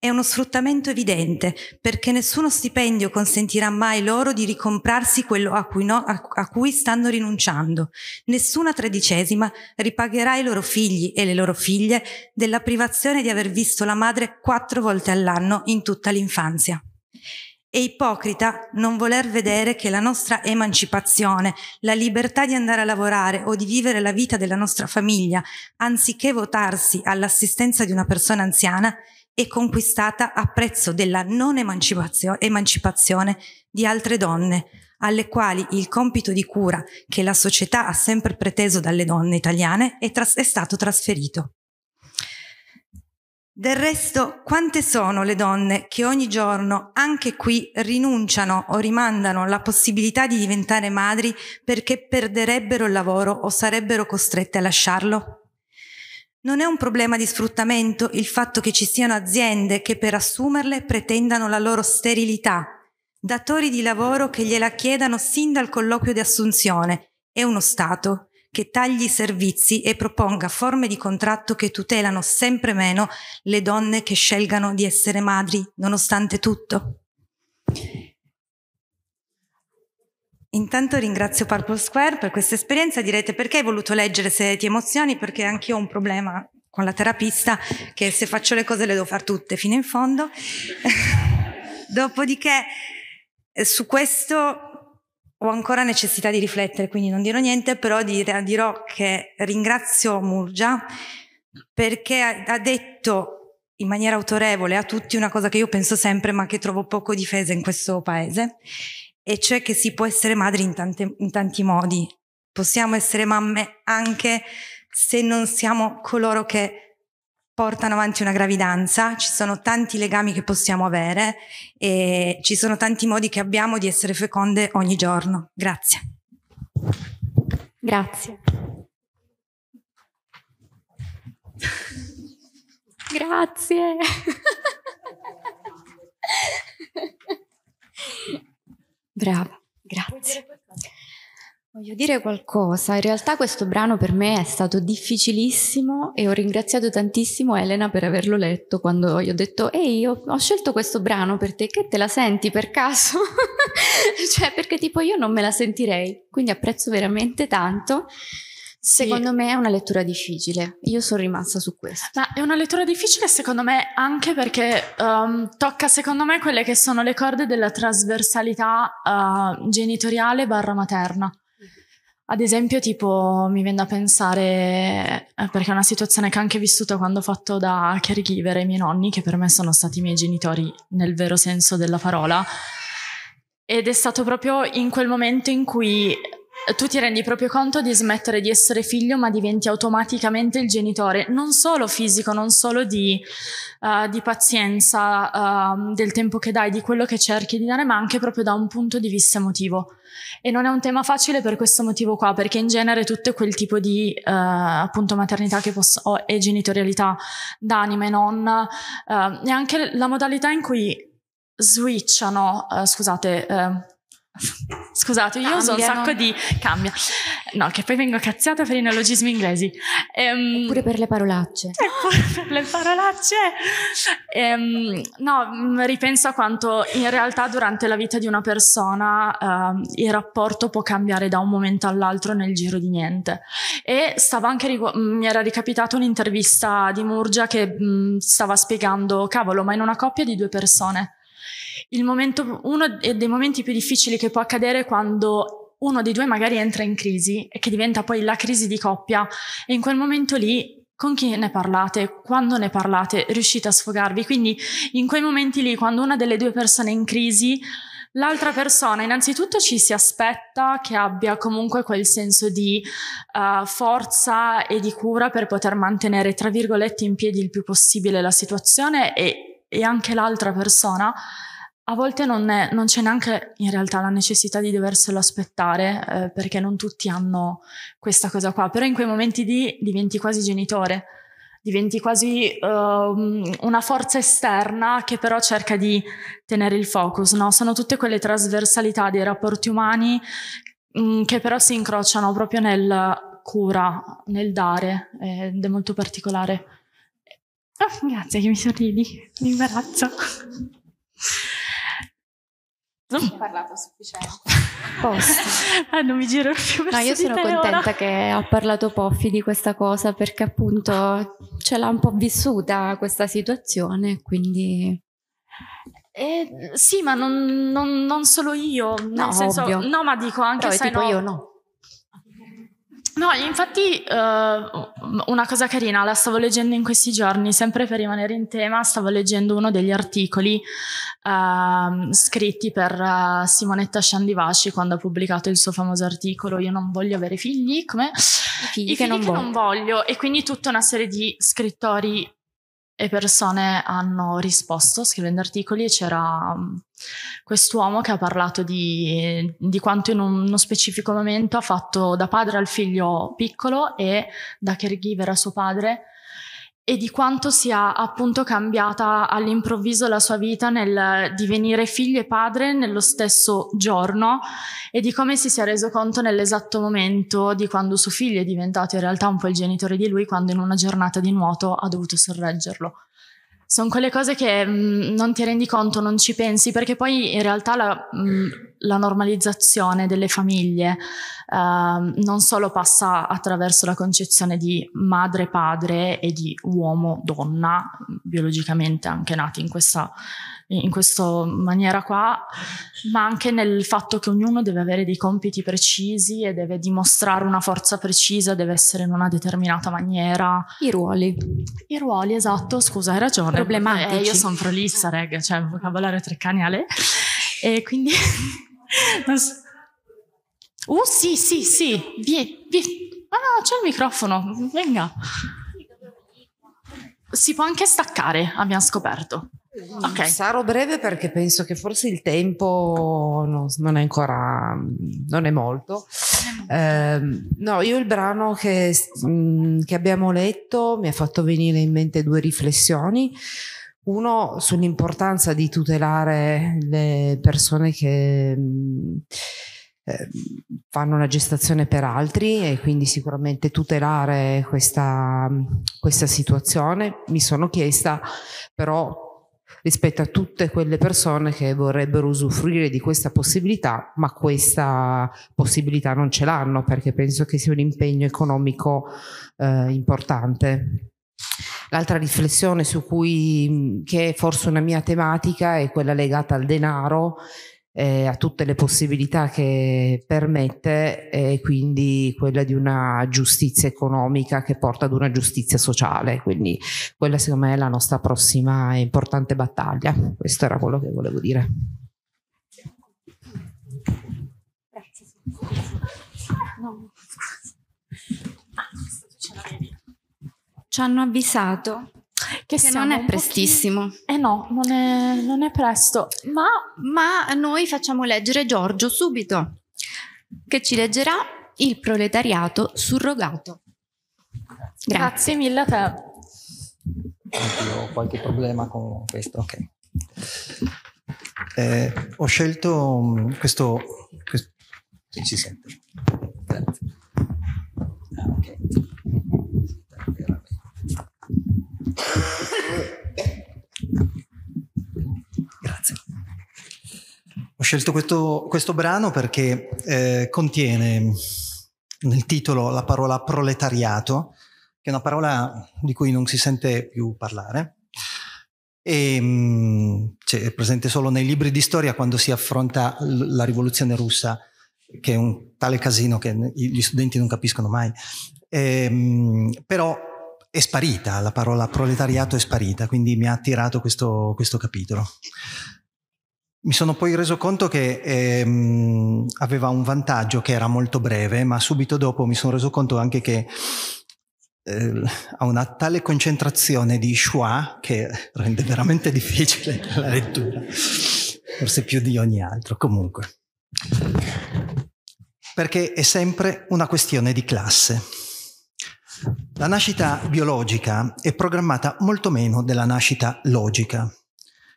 È uno sfruttamento evidente, perché nessuno stipendio consentirà mai loro di ricomprarsi quello a cui, no, a, a cui, stanno rinunciando. Nessuna tredicesima ripagherà i loro figli e le loro figlie della privazione di aver visto la madre quattro volte all'anno in tutta l'infanzia. È ipocrita non voler vedere che la nostra emancipazione, la libertà di andare a lavorare o di vivere la vita della nostra famiglia, anziché votarsi all'assistenza di una persona anziana, e conquistata a prezzo della non emancipazione, emancipazione di altre donne, alle quali il compito di cura che la società ha sempre preteso dalle donne italiane è, tras- è stato trasferito. Del resto, quante sono le donne che ogni giorno, anche qui, rinunciano o rimandano la possibilità di diventare madri perché perderebbero il lavoro o sarebbero costrette a lasciarlo? Non è un problema di sfruttamento il fatto che ci siano aziende che per assumerle pretendano la loro sterilità, datori di lavoro che gliela chiedano sin dal colloquio di assunzione e uno Stato che tagli i servizi e proponga forme di contratto che tutelano sempre meno le donne che scelgano di essere madri nonostante tutto. Intanto ringrazio Purple Square per questa esperienza. Direte perché hai voluto leggere se ti emozioni? Perché anch'io ho un problema con la terapista che se faccio le cose le devo fare tutte fino in fondo. Dopodiché eh, su questo ho ancora necessità di riflettere, quindi non dirò niente, però dirò che ringrazio Murgia perché ha detto in maniera autorevole a tutti una cosa che io penso sempre ma che trovo poco difesa in questo paese e cioè che si può essere madri in, tante, in tanti modi. Possiamo essere mamme anche se non siamo coloro che portano avanti una gravidanza, ci sono tanti legami che possiamo avere e ci sono tanti modi che abbiamo di essere feconde ogni giorno. Grazie. Grazie. Grazie. Brava, grazie. Voglio dire qualcosa, in realtà questo brano per me è stato difficilissimo e ho ringraziato tantissimo Elena per averlo letto quando gli ho detto ehi ho, ho scelto questo brano per te, che te la senti per caso? cioè perché tipo io non me la sentirei, quindi apprezzo veramente tanto Secondo sì. me è una lettura difficile, io sono rimasta su questo. Ma è una lettura difficile secondo me anche perché um, tocca secondo me quelle che sono le corde della trasversalità uh, genitoriale barra materna. Ad esempio tipo mi viene da pensare, eh, perché è una situazione che ho anche vissuto quando ho fatto da caregiver ai miei nonni, che per me sono stati i miei genitori nel vero senso della parola, ed è stato proprio in quel momento in cui tu ti rendi proprio conto di smettere di essere figlio, ma diventi automaticamente il genitore, non solo fisico, non solo di, uh, di pazienza, uh, del tempo che dai, di quello che cerchi di dare, ma anche proprio da un punto di vista emotivo. E non è un tema facile per questo motivo qua, perché in genere tutto quel tipo di uh, appunto maternità che posso, oh, e genitorialità da anima e nonna, e ehm, anche la modalità in cui switchano, eh, scusate, ehm, Scusate, io Cambiano. uso un sacco di... Cambia. No, che poi vengo cazziata per i neologismi inglesi. Eppure ehm, Oppure per le parolacce. Eppure per le parolacce. Ehm, no, mm, ripenso a quanto in realtà durante la vita di una persona eh, il rapporto può cambiare da un momento all'altro nel giro di niente. E stavo anche... Rigu- mm, mi era ricapitata un'intervista di Murgia che mh, mm, stava spiegando, cavolo, ma in una coppia di due persone momento, uno dei momenti più difficili che può accadere quando uno dei due magari entra in crisi e che diventa poi la crisi di coppia e in quel momento lì con chi ne parlate, quando ne parlate, riuscite a sfogarvi. Quindi in quei momenti lì, quando una delle due persone è in crisi, l'altra persona innanzitutto ci si aspetta che abbia comunque quel senso di uh, forza e di cura per poter mantenere, tra virgolette, in piedi il più possibile la situazione e, e anche l'altra persona a volte non, è, non, c'è neanche in realtà la necessità di doverselo aspettare, eh, perché non tutti hanno questa cosa qua, però in quei momenti lì diventi quasi genitore, diventi quasi um, una forza esterna che però cerca di tenere il focus, no? Sono tutte quelle trasversalità dei rapporti umani mh, mm, che però si incrociano proprio nel cura, nel dare, ed è molto particolare. Oh, grazie che mi sorridi, mi imbarazzo parlato a sufficienza. ah, non mi giro più verso No, io sono contenta ora. che ha parlato Poffi di questa cosa perché appunto ce l'ha un po' vissuta questa situazione, quindi... Eh, sì, ma non, non, non solo io, no, nel senso, ovvio. no, ma dico anche Però, sai, tipo no, io no. No, infatti uh, una cosa carina, la stavo leggendo in questi giorni, sempre per rimanere in tema, stavo leggendo uno degli articoli uh, scritti per uh, Simonetta Sciandivasci quando ha pubblicato il suo famoso articolo Io non voglio avere figli, come? I figli, I figli che, non, che voglio. non voglio. E quindi tutta una serie di scrittori e persone hanno risposto scrivendo articoli e c'era mm, quest'uomo che ha parlato di, di, quanto in uno specifico momento ha fatto da padre al figlio piccolo e da caregiver a suo padre e di quanto sia appunto cambiata all'improvviso la sua vita nel divenire figlio e padre nello stesso giorno e di come si sia reso conto nell'esatto momento di quando suo figlio è diventato in realtà un po' il genitore di lui quando in una giornata di nuoto ha dovuto sorreggerlo sono quelle cose che mh, mm, non ti rendi conto, non ci pensi, perché poi in realtà la, mh, mm, la normalizzazione delle famiglie uh, non solo passa attraverso la concezione di madre-padre e di uomo-donna, mm, biologicamente anche nati in questa in questa maniera qua, ma anche nel fatto che ognuno deve avere dei compiti precisi e deve dimostrare una forza precisa, deve essere in una determinata maniera. I ruoli. I ruoli, esatto, scusa, hai ragione. Problematici. Eh, io sono prolissa, reg, cioè vocabolare treccaniale. E quindi... Oh Uh sì, sì, sì, vi, vi. Ah, c'è il microfono, venga. Si può anche staccare, abbiamo scoperto. Okay. Sarò breve perché penso che forse il tempo no, non è ancora, non è molto. Eh, no, io il brano che, mm, che abbiamo letto mi ha fatto venire in mente due riflessioni. Uno sull'importanza di tutelare le persone che mm, ehm, fanno la gestazione per altri e quindi sicuramente tutelare questa, mm, questa situazione. Mi sono chiesta però rispetto a tutte quelle persone che vorrebbero usufruire di questa possibilità, ma questa possibilità non ce l'hanno perché penso che sia un impegno economico eh, importante. L'altra riflessione su cui, che è forse una mia tematica, è quella legata al denaro eh, a tutte le possibilità che permette e quindi quella di una giustizia economica che porta ad una giustizia sociale. Quindi quella secondo me è la nostra prossima importante battaglia. Questo era quello che volevo dire. Grazie. No. Ci hanno avvisato che, che non è prestissimo. Pochino... Eh no, non è, non è presto, ma... ma noi facciamo leggere Giorgio subito, che ci leggerà Il proletariato surrogato. Grazie, Grazie mille a te. Io ho qualche problema con questo, ok. Eh, ho scelto mm, questo, questo... si sente? Grazie. Ah, ok. Grazie. Ho scelto questo, questo brano perché eh, contiene nel titolo la parola proletariato, che è una parola di cui non si sente più parlare. E, mh, mm, cioè, è presente solo nei libri di storia quando si affronta l- la rivoluzione russa, che è un tale casino che gli studenti non capiscono mai. E, mh, mm, però è sparita, la parola proletariato è sparita, quindi mi ha attirato questo, questo capitolo. Mi sono poi reso conto che ehm, aveva un vantaggio che era molto breve, ma subito dopo mi sono reso conto anche che eh, ha una tale concentrazione di schwa che rende veramente difficile la lettura, forse più di ogni altro. Comunque, perché è sempre una questione di classe. La nascita biologica è programmata molto meno della nascita logica,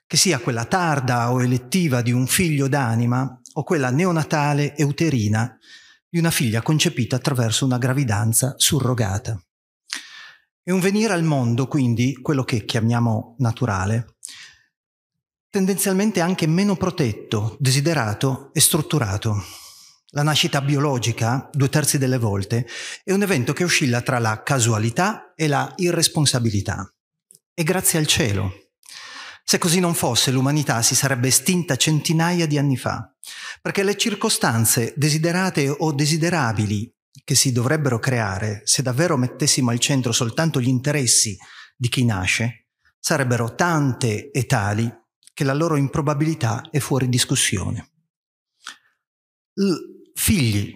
che sia quella tarda o elettiva di un figlio d'anima o quella neonatale e uterina di una figlia concepita attraverso una gravidanza surrogata. È un venire al mondo, quindi, quello che chiamiamo naturale, tendenzialmente anche meno protetto, desiderato e strutturato. La nascita biologica, due terzi delle volte, è un evento che oscilla tra la casualità e la irresponsabilità. E grazie al cielo. Se così non fosse, l'umanità si sarebbe estinta centinaia di anni fa, perché le circostanze desiderate o desiderabili che si dovrebbero creare se davvero mettessimo al centro soltanto gli interessi di chi nasce, sarebbero tante e tali che la loro improbabilità è fuori discussione. L- figli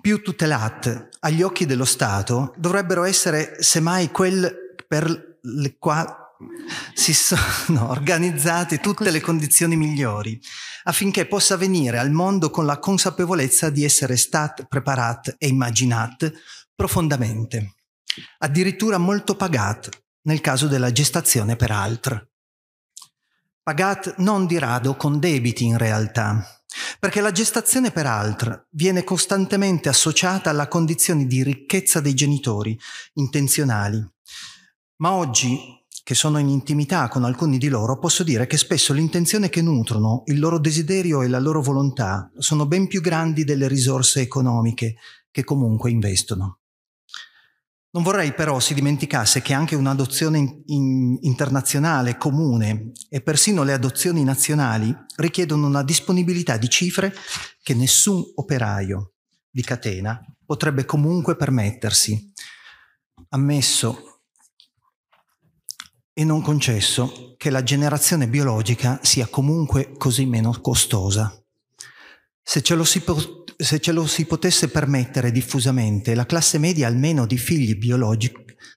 più tutelate agli occhi dello Stato dovrebbero essere semmai quel per le quali si sono organizzate tutte le condizioni migliori affinché possa venire al mondo con la consapevolezza di essere state preparate e immaginate profondamente, addirittura molto pagate nel caso della gestazione per altre. Pagate non di rado con debiti in realtà, perché la gestazione per altri viene costantemente associata alla condizione di ricchezza dei genitori intenzionali. Ma oggi, che sono in intimità con alcuni di loro, posso dire che spesso l'intenzione che nutrono, il loro desiderio e la loro volontà sono ben più grandi delle risorse economiche che comunque investono. Non vorrei però si dimenticasse che anche un'adozione in, in, internazionale comune e persino le adozioni nazionali richiedono una disponibilità di cifre che nessun operaio di catena potrebbe comunque permettersi, ammesso e non concesso che la generazione biologica sia comunque così meno costosa. Se ce lo si può se ce lo si potesse permettere diffusamente, la classe media almeno di figli biologici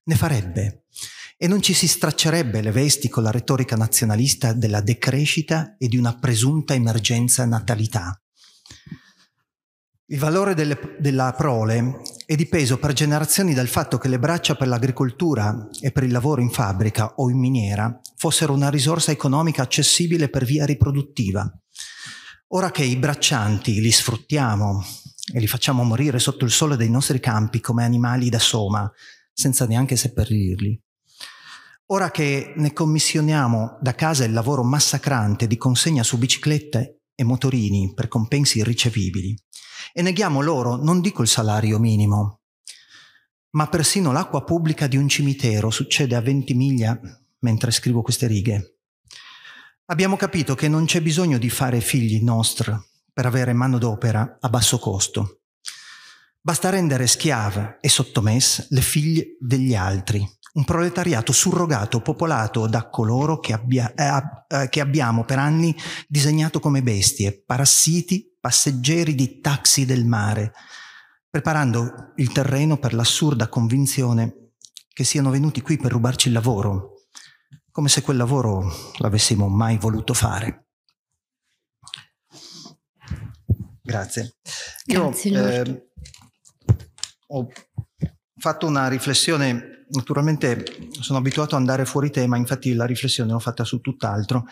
ne farebbe e non ci si straccerebbe le vesti con la retorica nazionalista della decrescita e di una presunta emergenza natalità. Il valore delle, della prole è dipeso per generazioni dal fatto che le braccia per l'agricoltura e per il lavoro in fabbrica o in miniera fossero una risorsa economica accessibile per via riproduttiva. Ora che i braccianti li sfruttiamo e li facciamo morire sotto il sole dei nostri campi come animali da soma, senza neanche seppellirli. Ora che ne commissioniamo da casa il lavoro massacrante di consegna su biciclette e motorini per compensi irricevibili e neghiamo loro non dico il salario minimo, ma persino l'acqua pubblica di un cimitero succede a 20 miglia mentre scrivo queste righe Abbiamo capito che non c'è bisogno di fare figli nostri per avere manodopera a basso costo. Basta rendere schiave e sottomesse le figlie degli altri, un proletariato surrogato popolato da coloro che, abbia, eh, eh che abbiamo per anni disegnato come bestie, parassiti, passeggeri di taxi del mare, preparando il terreno per l'assurda convinzione che siano venuti qui per rubarci il lavoro, come se quel lavoro l'avessimo mai voluto fare. Grazie. Grazie Io eh, ho fatto una riflessione, naturalmente sono abituato ad andare fuori tema, infatti la riflessione l'ho fatta su tutt'altro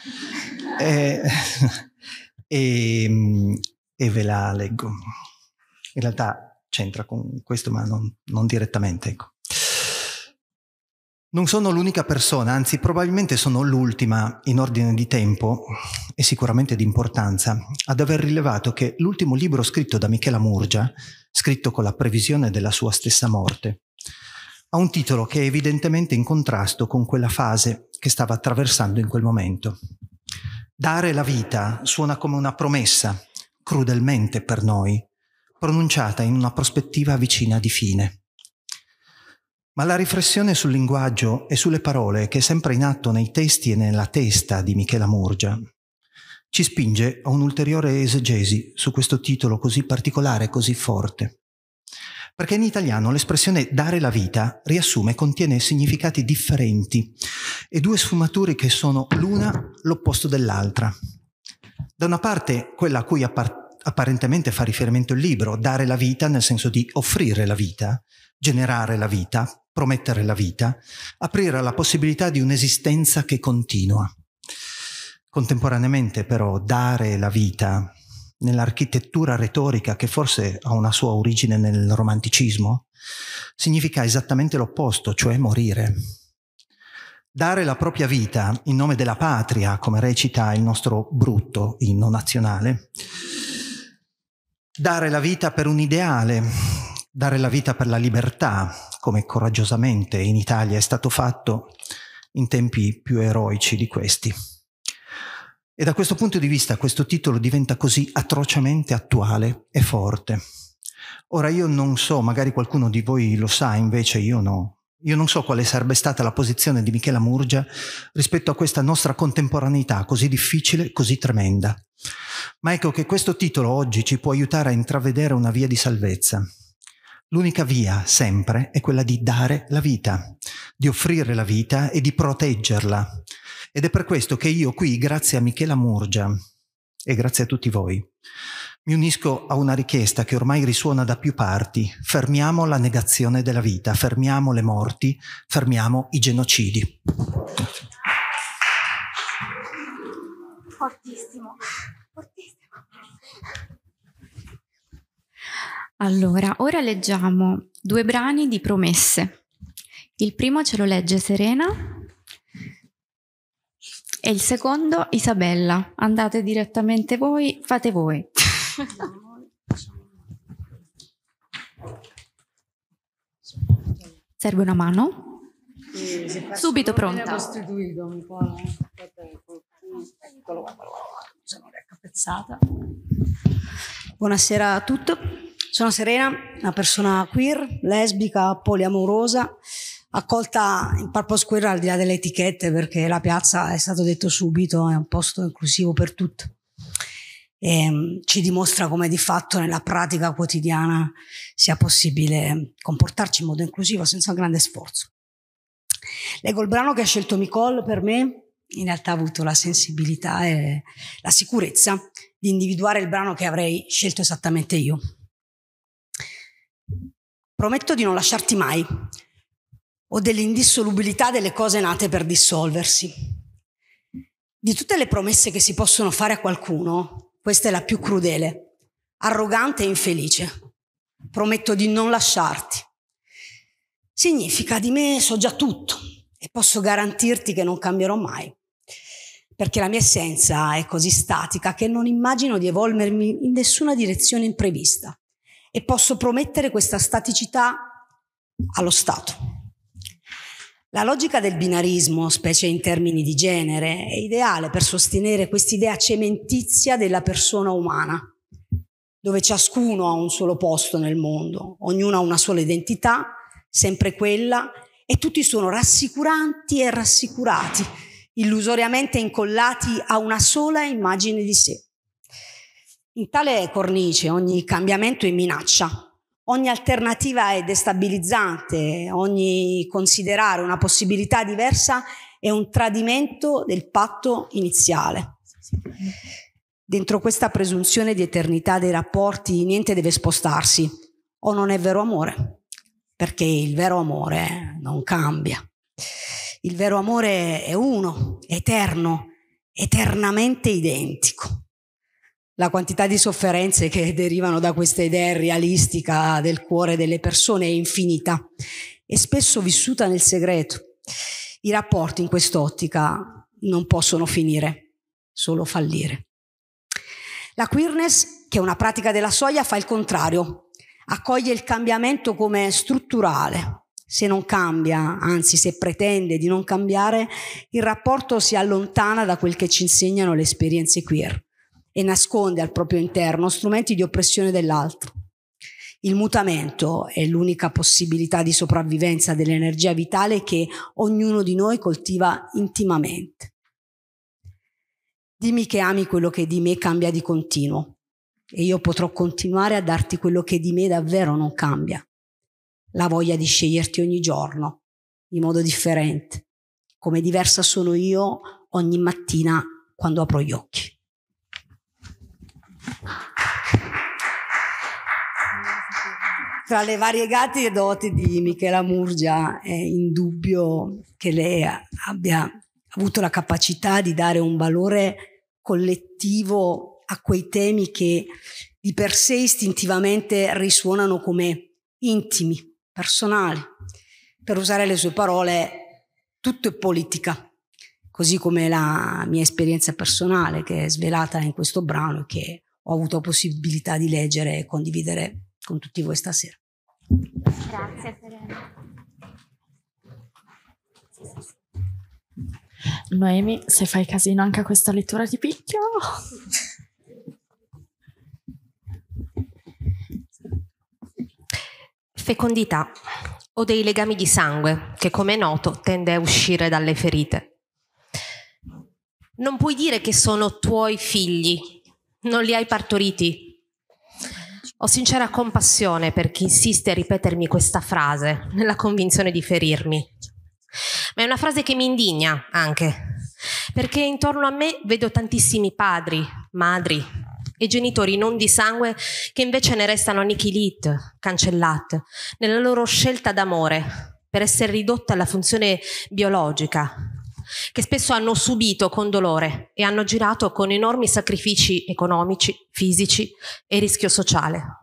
e, e, e ve la leggo. In realtà c'entra con questo, ma non, non direttamente. Ecco. Non sono l'unica persona, anzi probabilmente sono l'ultima in ordine di tempo e sicuramente di importanza ad aver rilevato che l'ultimo libro scritto da Michela Murgia, scritto con la previsione della sua stessa morte, ha un titolo che è evidentemente in contrasto con quella fase che stava attraversando in quel momento. Dare la vita suona come una promessa, crudelmente per noi, pronunciata in una prospettiva vicina di fine. Ma la riflessione sul linguaggio e sulle parole, che è sempre in atto nei testi e nella testa di Michela Murgia, ci spinge a un'ulteriore esegesi su questo titolo così particolare e così forte. Perché in italiano l'espressione dare la vita riassume e contiene significati differenti e due sfumature che sono l'una l'opposto dell'altra. Da una parte quella a cui appar- apparentemente fa riferimento il libro, dare la vita nel senso di offrire la vita, generare la vita, promettere la vita, aprire alla possibilità di un'esistenza che continua. Contemporaneamente però dare la vita nell'architettura retorica che forse ha una sua origine nel romanticismo, significa esattamente l'opposto, cioè morire. Dare la propria vita in nome della patria, come recita il nostro brutto inno nazionale, dare la vita per un ideale, dare la vita per la libertà, come coraggiosamente in Italia è stato fatto in tempi più eroici di questi. E da questo punto di vista questo titolo diventa così atrocemente attuale e forte. Ora io non so, magari qualcuno di voi lo sa, invece io no. Io non so quale sarebbe stata la posizione di Michela Murgia rispetto a questa nostra contemporaneità così difficile, così tremenda. Ma ecco che questo titolo oggi ci può aiutare a intravedere una via di salvezza, L'unica via, sempre, è quella di dare la vita, di offrire la vita e di proteggerla. Ed è per questo che io qui, grazie a Michela Murgia e grazie a tutti voi, mi unisco a una richiesta che ormai risuona da più parti. Fermiamo la negazione della vita, fermiamo le morti, fermiamo i genocidi. Fortissimo. Allora, ora leggiamo due brani di promesse. Il primo ce lo legge Serena e il secondo Isabella. Andate direttamente voi, fate voi. Serve una mano? Sì, Subito pronta. Costituito un po'. Sono raccapezzata. Buonasera a tutti. Sono Serena, una persona queer, lesbica, poliamorosa, accolta in Purpose Square al di là delle etichette perché la piazza, è stato detto subito, è un posto inclusivo per tutti. E ehm, ci dimostra come di fatto nella pratica quotidiana sia possibile comportarci in modo inclusivo senza un grande sforzo. Leggo il brano che ha scelto Nicole per me, in realtà ha avuto la sensibilità e la sicurezza di individuare il brano che avrei scelto esattamente io. Prometto di non lasciarti mai, o dell'indissolubilità delle cose nate per dissolversi. Di tutte le promesse che si possono fare a qualcuno, questa è la più crudele, arrogante e infelice. Prometto di non lasciarti. Significa di me so già tutto e posso garantirti che non cambierò mai, perché la mia essenza è così statica che non immagino di evolvermi in nessuna direzione imprevista e posso promettere questa staticità allo Stato. La logica del binarismo, specie in termini di genere, è ideale per sostenere quest'idea cementizia della persona umana, dove ciascuno ha un solo posto nel mondo, ognuno ha una sola identità, sempre quella, e tutti sono rassicuranti e rassicurati, illusoriamente incollati a una sola immagine di sé. In tale cornice ogni cambiamento è minaccia, ogni alternativa è destabilizzante, ogni considerare una possibilità diversa è un tradimento del patto iniziale. Dentro questa presunzione di eternità dei rapporti niente deve spostarsi, o non è vero amore, perché il vero amore non cambia. Il vero amore è uno, eterno, eternamente identico la quantità di sofferenze che derivano da questa idea realistica del cuore delle persone è infinita e spesso vissuta nel segreto. I rapporti in quest'ottica non possono finire, solo fallire. La queerness, che è una pratica della soglia, fa il contrario, accoglie il cambiamento come strutturale. Se non cambia, anzi se pretende di non cambiare, il rapporto si allontana da quel che ci insegnano le esperienze queer e nasconde al proprio interno strumenti di oppressione dell'altro. Il mutamento è l'unica possibilità di sopravvivenza dell'energia vitale che ognuno di noi coltiva intimamente. Dimmi che ami quello che di me cambia di continuo e io potrò continuare a darti quello che di me davvero non cambia. La voglia di sceglierti ogni giorno, in modo differente, come diversa sono io ogni mattina quando apro gli occhi. Tra le variegate doti di Michela Murgia è indubbio che lei abbia avuto la capacità di dare un valore collettivo a quei temi che di per sé istintivamente risuonano come intimi, personali. Per usare le sue parole, tutto è politica, così come la mia esperienza personale che è svelata in questo brano e che ho avuto possibilità di leggere e condividere con tutti voi stasera. Grazie Noemi, se fai casino anche a questa lettura ti picchio. Fecondità o dei legami di sangue che, come è noto, tende a uscire dalle ferite. Non puoi dire che sono tuoi figli non li hai partoriti. Ho sincera compassione per chi insiste a ripetermi questa frase nella convinzione di ferirmi. Ma è una frase che mi indigna anche, perché intorno a me vedo tantissimi padri, madri e genitori non di sangue che invece ne restano annichilite, cancellate, nella loro scelta d'amore, per essere ridotta alla funzione biologica, che spesso hanno subito con dolore e hanno girato con enormi sacrifici economici, fisici e rischio sociale.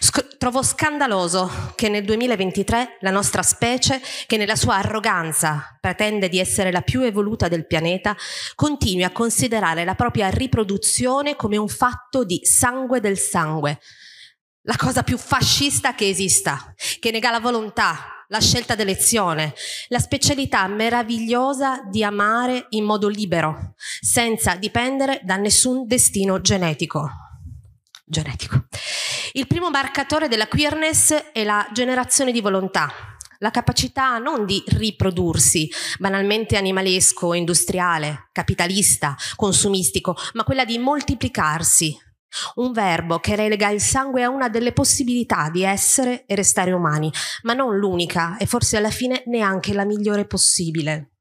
Sc trovo scandaloso che nel 2023 la nostra specie, che nella sua arroganza pretende di essere la più evoluta del pianeta, continui a considerare la propria riproduzione come un fatto di sangue del sangue, la cosa più fascista che esista, che nega la volontà, la scelta d'elezione, la specialità meravigliosa di amare in modo libero, senza dipendere da nessun destino genetico. genetico. Il primo marcatore della queerness è la generazione di volontà, la capacità non di riprodursi, banalmente animalesco, industriale, capitalista, consumistico, ma quella di moltiplicarsi, un verbo che relega il sangue a una delle possibilità di essere e restare umani, ma non l'unica e forse alla fine neanche la migliore possibile.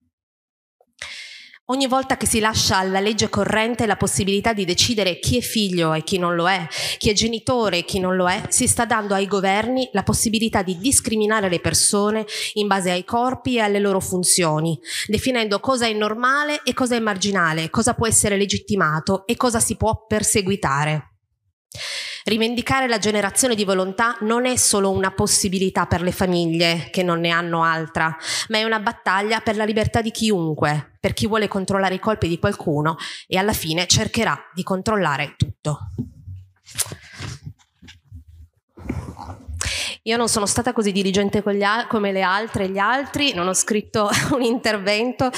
Ogni volta che si lascia alla legge corrente la possibilità di decidere chi è figlio e chi non lo è, chi è genitore e chi non lo è, si sta dando ai governi la possibilità di discriminare le persone in base ai corpi e alle loro funzioni, definendo cosa è normale e cosa è marginale, cosa può essere legittimato e cosa si può perseguitare. Rivendicare la generazione di volontà non è solo una possibilità per le famiglie che non ne hanno altra, ma è una battaglia per la libertà di chiunque, per chi vuole controllare i colpi di qualcuno e alla fine cercherà di controllare tutto. Io non sono stata così diligente come le altre e gli altri, non ho scritto un intervento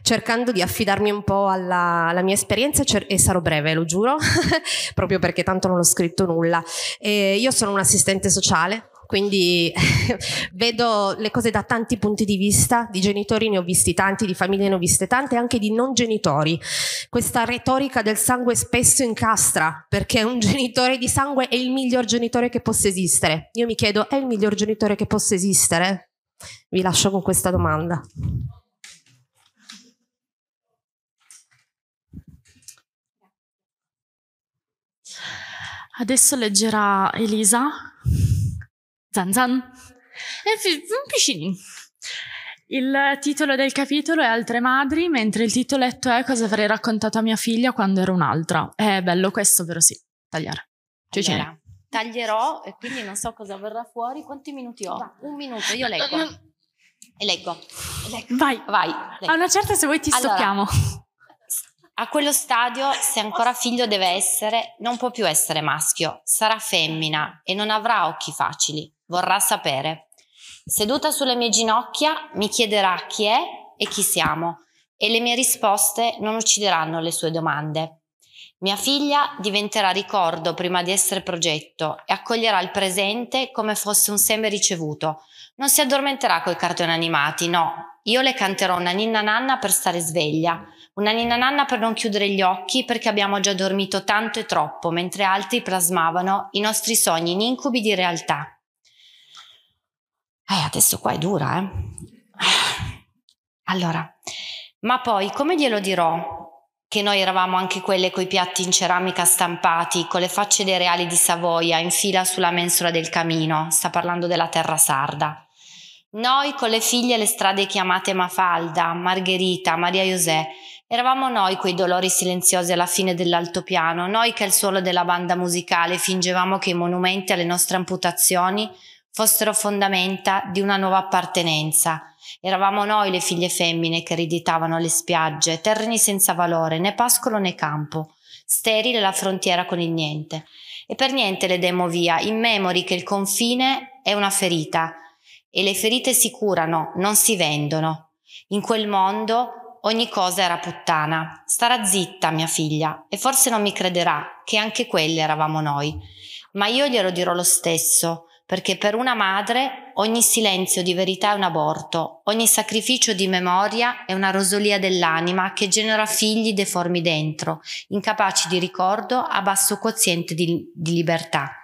cercando di affidarmi un po' alla, alla mia esperienza e sarò breve, lo giuro, proprio perché tanto non ho scritto nulla. E io sono un assistente sociale, quindi vedo le cose da tanti punti di vista, di genitori ne ho visti tanti, di famiglie ne ho viste tante, anche di non genitori. Questa retorica del sangue spesso incastra, perché un genitore di sangue è il miglior genitore che possa esistere. Io mi chiedo, è il miglior genitore che possa esistere? Vi lascio con questa domanda. Adesso leggerà Elisa Zan zan. Eh, il titolo del capitolo è Altre madri, mentre il titoletto è Cosa avrei raccontato a mia figlia quando ero un'altra. È bello questo, vero sì. Tagliare. Cioè, allora, taglierò e quindi non so cosa verrà fuori. Quanti minuti ho? Va. Un minuto, io leggo. Eh, eh. E leggo. leggo. Vai. Vai. Leggo. A una certa se vuoi ti allora, stoppiamo. A quello stadio, se ancora figlio deve essere, non può più essere maschio, sarà femmina e non avrà occhi facili, vorrà sapere. Seduta sulle mie ginocchia, mi chiederà chi è e chi siamo, e le mie risposte non uccideranno le sue domande. Mia figlia diventerà ricordo prima di essere progetto e accoglierà il presente come fosse un seme ricevuto. Non si addormenterà coi cartoni animati, no. Io le canterò una ninna nanna per stare sveglia. Una ninna nanna per non chiudere gli occhi perché abbiamo già dormito tanto e troppo, mentre altri plasmavano i nostri sogni in incubi di realtà. Eh, adesso qua è dura, eh. Allora, ma poi come glielo dirò che noi eravamo anche quelle coi piatti in ceramica stampati, con le facce dei reali di Savoia in fila sulla mensola del camino, sta parlando della terra sarda. Noi con le figlie le strade chiamate Mafalda, Margherita, Maria José, Eravamo noi quei dolori silenziosi alla fine dell'altopiano, noi che al suolo della banda musicale fingevamo che i monumenti alle nostre amputazioni fossero fondamenta di una nuova appartenenza. Eravamo noi le figlie femmine che riditavano le spiagge, terreni senza valore, né pascolo né campo, sterile la frontiera con il niente. E per niente le demo via, in memori che il confine è una ferita e le ferite si curano, non si vendono. In quel mondo Ogni cosa era puttana. Starà zitta, mia figlia, e forse non mi crederà che anche quelle eravamo noi. Ma io glielo dirò lo stesso, perché per una madre ogni silenzio di verità è un aborto, ogni sacrificio di memoria è una rosolia dell'anima che genera figli deformi dentro, incapaci di ricordo a basso quoziente di, di libertà.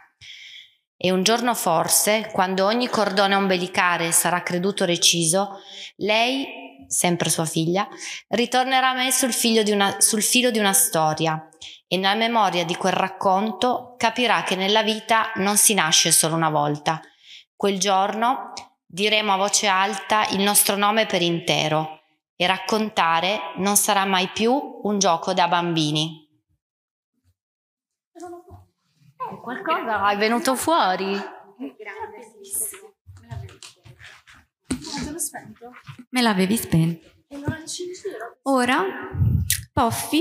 E un giorno forse, quando ogni cordone ombelicare sarà creduto reciso, lei sempre sua figlia, ritornerà a me sul, di una, sul filo di una storia e nella memoria di quel racconto capirà che nella vita non si nasce solo una volta. Quel giorno diremo a voce alta il nostro nome per intero e raccontare non sarà mai più un gioco da bambini. Eh, qualcosa è venuto fuori. Grazie. Me spento. Me l'avevi spento. Ora, Poffi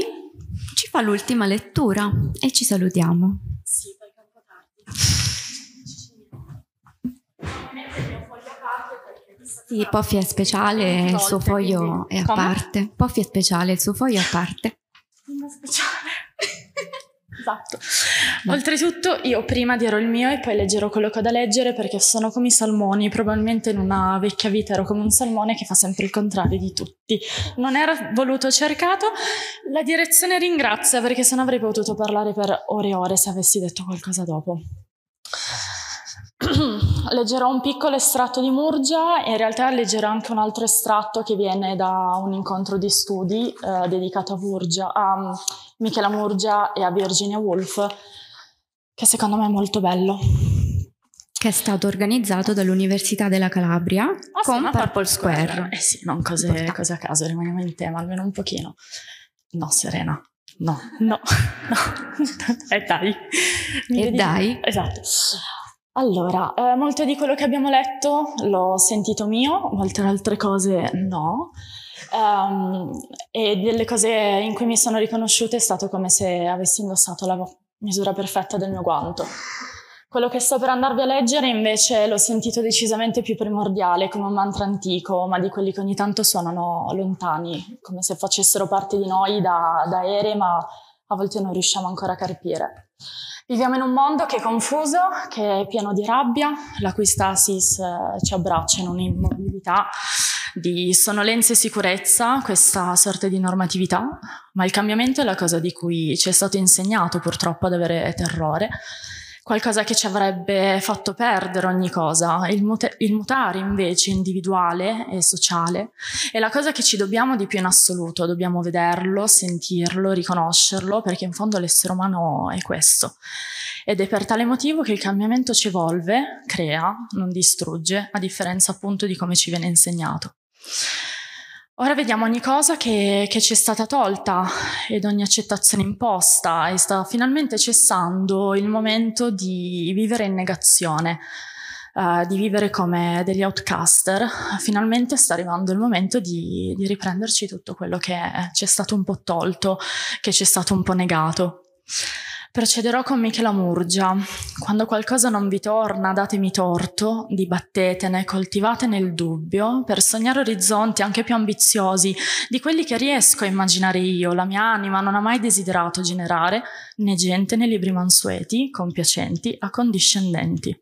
ci fa l'ultima lettura e ci salutiamo. Sì, perché è un po' tardi. Sì, Poffi è speciale, il suo foglio è a parte. Poffi è speciale, il suo foglio è a parte. Una speciale soddisfatto. Oltretutto io prima dirò il mio e poi leggerò quello che ho da leggere perché sono come i salmoni, probabilmente in una vecchia vita ero come un salmone che fa sempre il contrario di tutti. Non era voluto cercato, la direzione ringrazia perché sennò avrei potuto parlare per ore e ore se avessi detto qualcosa dopo. leggerò un piccolo estratto di Murgia e in realtà leggerò anche un altro estratto che viene da un incontro di studi eh, dedicato a Murgia, a, Michela Murgia e a Virginia Woolf, che secondo me è molto bello. Che è stato organizzato dall'Università della Calabria ah, con sì, Purple Square. Square. Eh sì, non cose, cose a caso, rimaniamo in tema almeno un pochino. No, Serena, No, no, no. e dai. Mi e dai. Esatto. Allora, eh, molto di quello che abbiamo letto l'ho sentito mio, molte altre cose no. Um, e delle cose in cui mi sono riconosciuta è stato come se avessi indossato la misura perfetta del mio guanto. Quello che sto per andarvi a leggere invece l'ho sentito decisamente più primordiale, come un mantra antico, ma di quelli che ogni tanto suonano lontani, come se facessero parte di noi da, da ere, ma a volte non riusciamo ancora a capire. Viviamo in un mondo che è confuso, che è pieno di rabbia, la cui stasis eh, ci abbraccia in un'immobilità di sonnolenza e sicurezza, questa sorta di normatività, ma il cambiamento è la cosa di cui ci è stato insegnato purtroppo ad avere terrore, qualcosa che ci avrebbe fatto perdere ogni cosa, il, mut- il mutare invece individuale e sociale è la cosa che ci dobbiamo di più in assoluto, dobbiamo vederlo, sentirlo, riconoscerlo, perché in fondo l'essere umano è questo. Ed è per tale motivo che il cambiamento ci evolve, crea, non distrugge, a differenza appunto di come ci viene insegnato. Ora vediamo ogni cosa che, che ci è stata tolta ed ogni accettazione imposta e sta finalmente cessando il momento di vivere in negazione, uh, di vivere come degli outcaster. Finalmente sta arrivando il momento di, di riprenderci tutto quello che ci è stato un po' tolto, che ci è stato un po' negato. Procederò con Michela Murgia. Quando qualcosa non vi torna, datemi torto, dibattetene, coltivate nel dubbio per sognare orizzonti anche più ambiziosi di quelli che riesco a immaginare io. La mia anima non ha mai desiderato generare né gente né libri mansueti, compiacenti, accondiscendenti.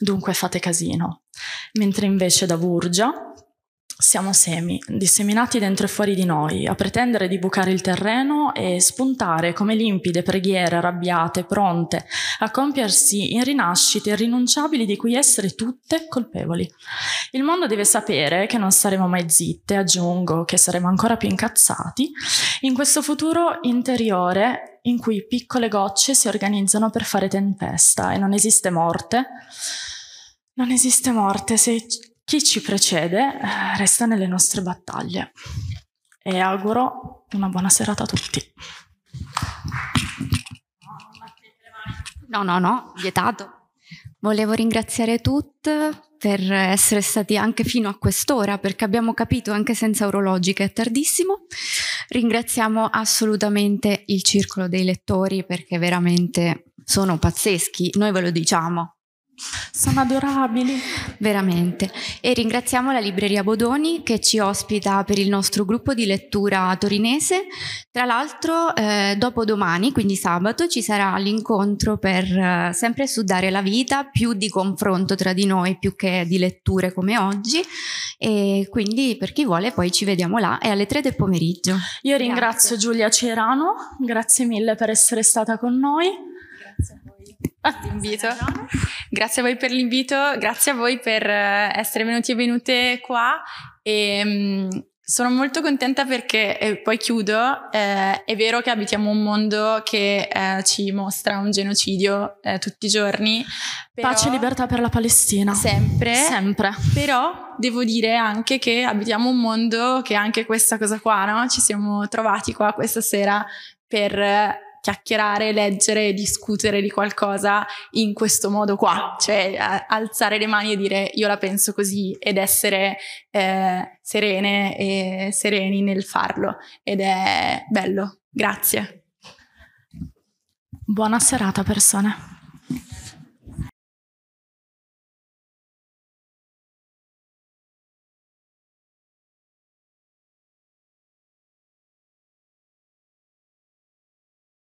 Dunque fate casino. Mentre invece da Burgia siamo semi, disseminati dentro e fuori di noi, a pretendere di bucare il terreno e spuntare come limpide preghiere arrabbiate, pronte a compiersi in rinascite irrinunciabili di cui essere tutte colpevoli. Il mondo deve sapere che non saremo mai zitte, aggiungo che saremo ancora più incazzati, in questo futuro interiore in cui piccole gocce si organizzano per fare tempesta e non esiste morte. Non esiste morte se chi ci precede eh, resta nelle nostre battaglie e auguro una buona serata a tutti. No, no, no, vietato. Volevo ringraziare tutti per essere stati anche fino a quest'ora, perché abbiamo capito anche senza orologi che è tardissimo. Ringraziamo assolutamente il circolo dei lettori perché veramente sono pazzeschi, noi ve lo diciamo, sono adorabili. Veramente. E ringraziamo la libreria Bodoni che ci ospita per il nostro gruppo di lettura torinese. Tra l'altro, eh, dopo domani, quindi sabato, ci sarà l'incontro per eh, sempre su Dare la vita, più di confronto tra di noi, più che di letture come oggi. E quindi per chi vuole poi ci vediamo là, è alle tre del pomeriggio. Io ringrazio grazie. Giulia Cerano, grazie mille per essere stata con noi. Ah, l'invito. Grazie a voi per l'invito, grazie a voi per eh, essere venuti e venute qua e ehm, sono molto contenta perché, e poi chiudo, eh, è vero che abitiamo un mondo che eh, ci mostra un genocidio eh, tutti i giorni. Però, Pace e libertà per la Palestina. Sempre. Sempre. Però devo dire anche che abitiamo un mondo che anche questa cosa qua, no? Ci siamo trovati qua questa sera per eh, chiacchierare, leggere, discutere di qualcosa in questo modo qua, cioè alzare le mani e dire io la penso così ed essere eh, serene e sereni nel farlo ed è bello. Grazie. Buona serata persone.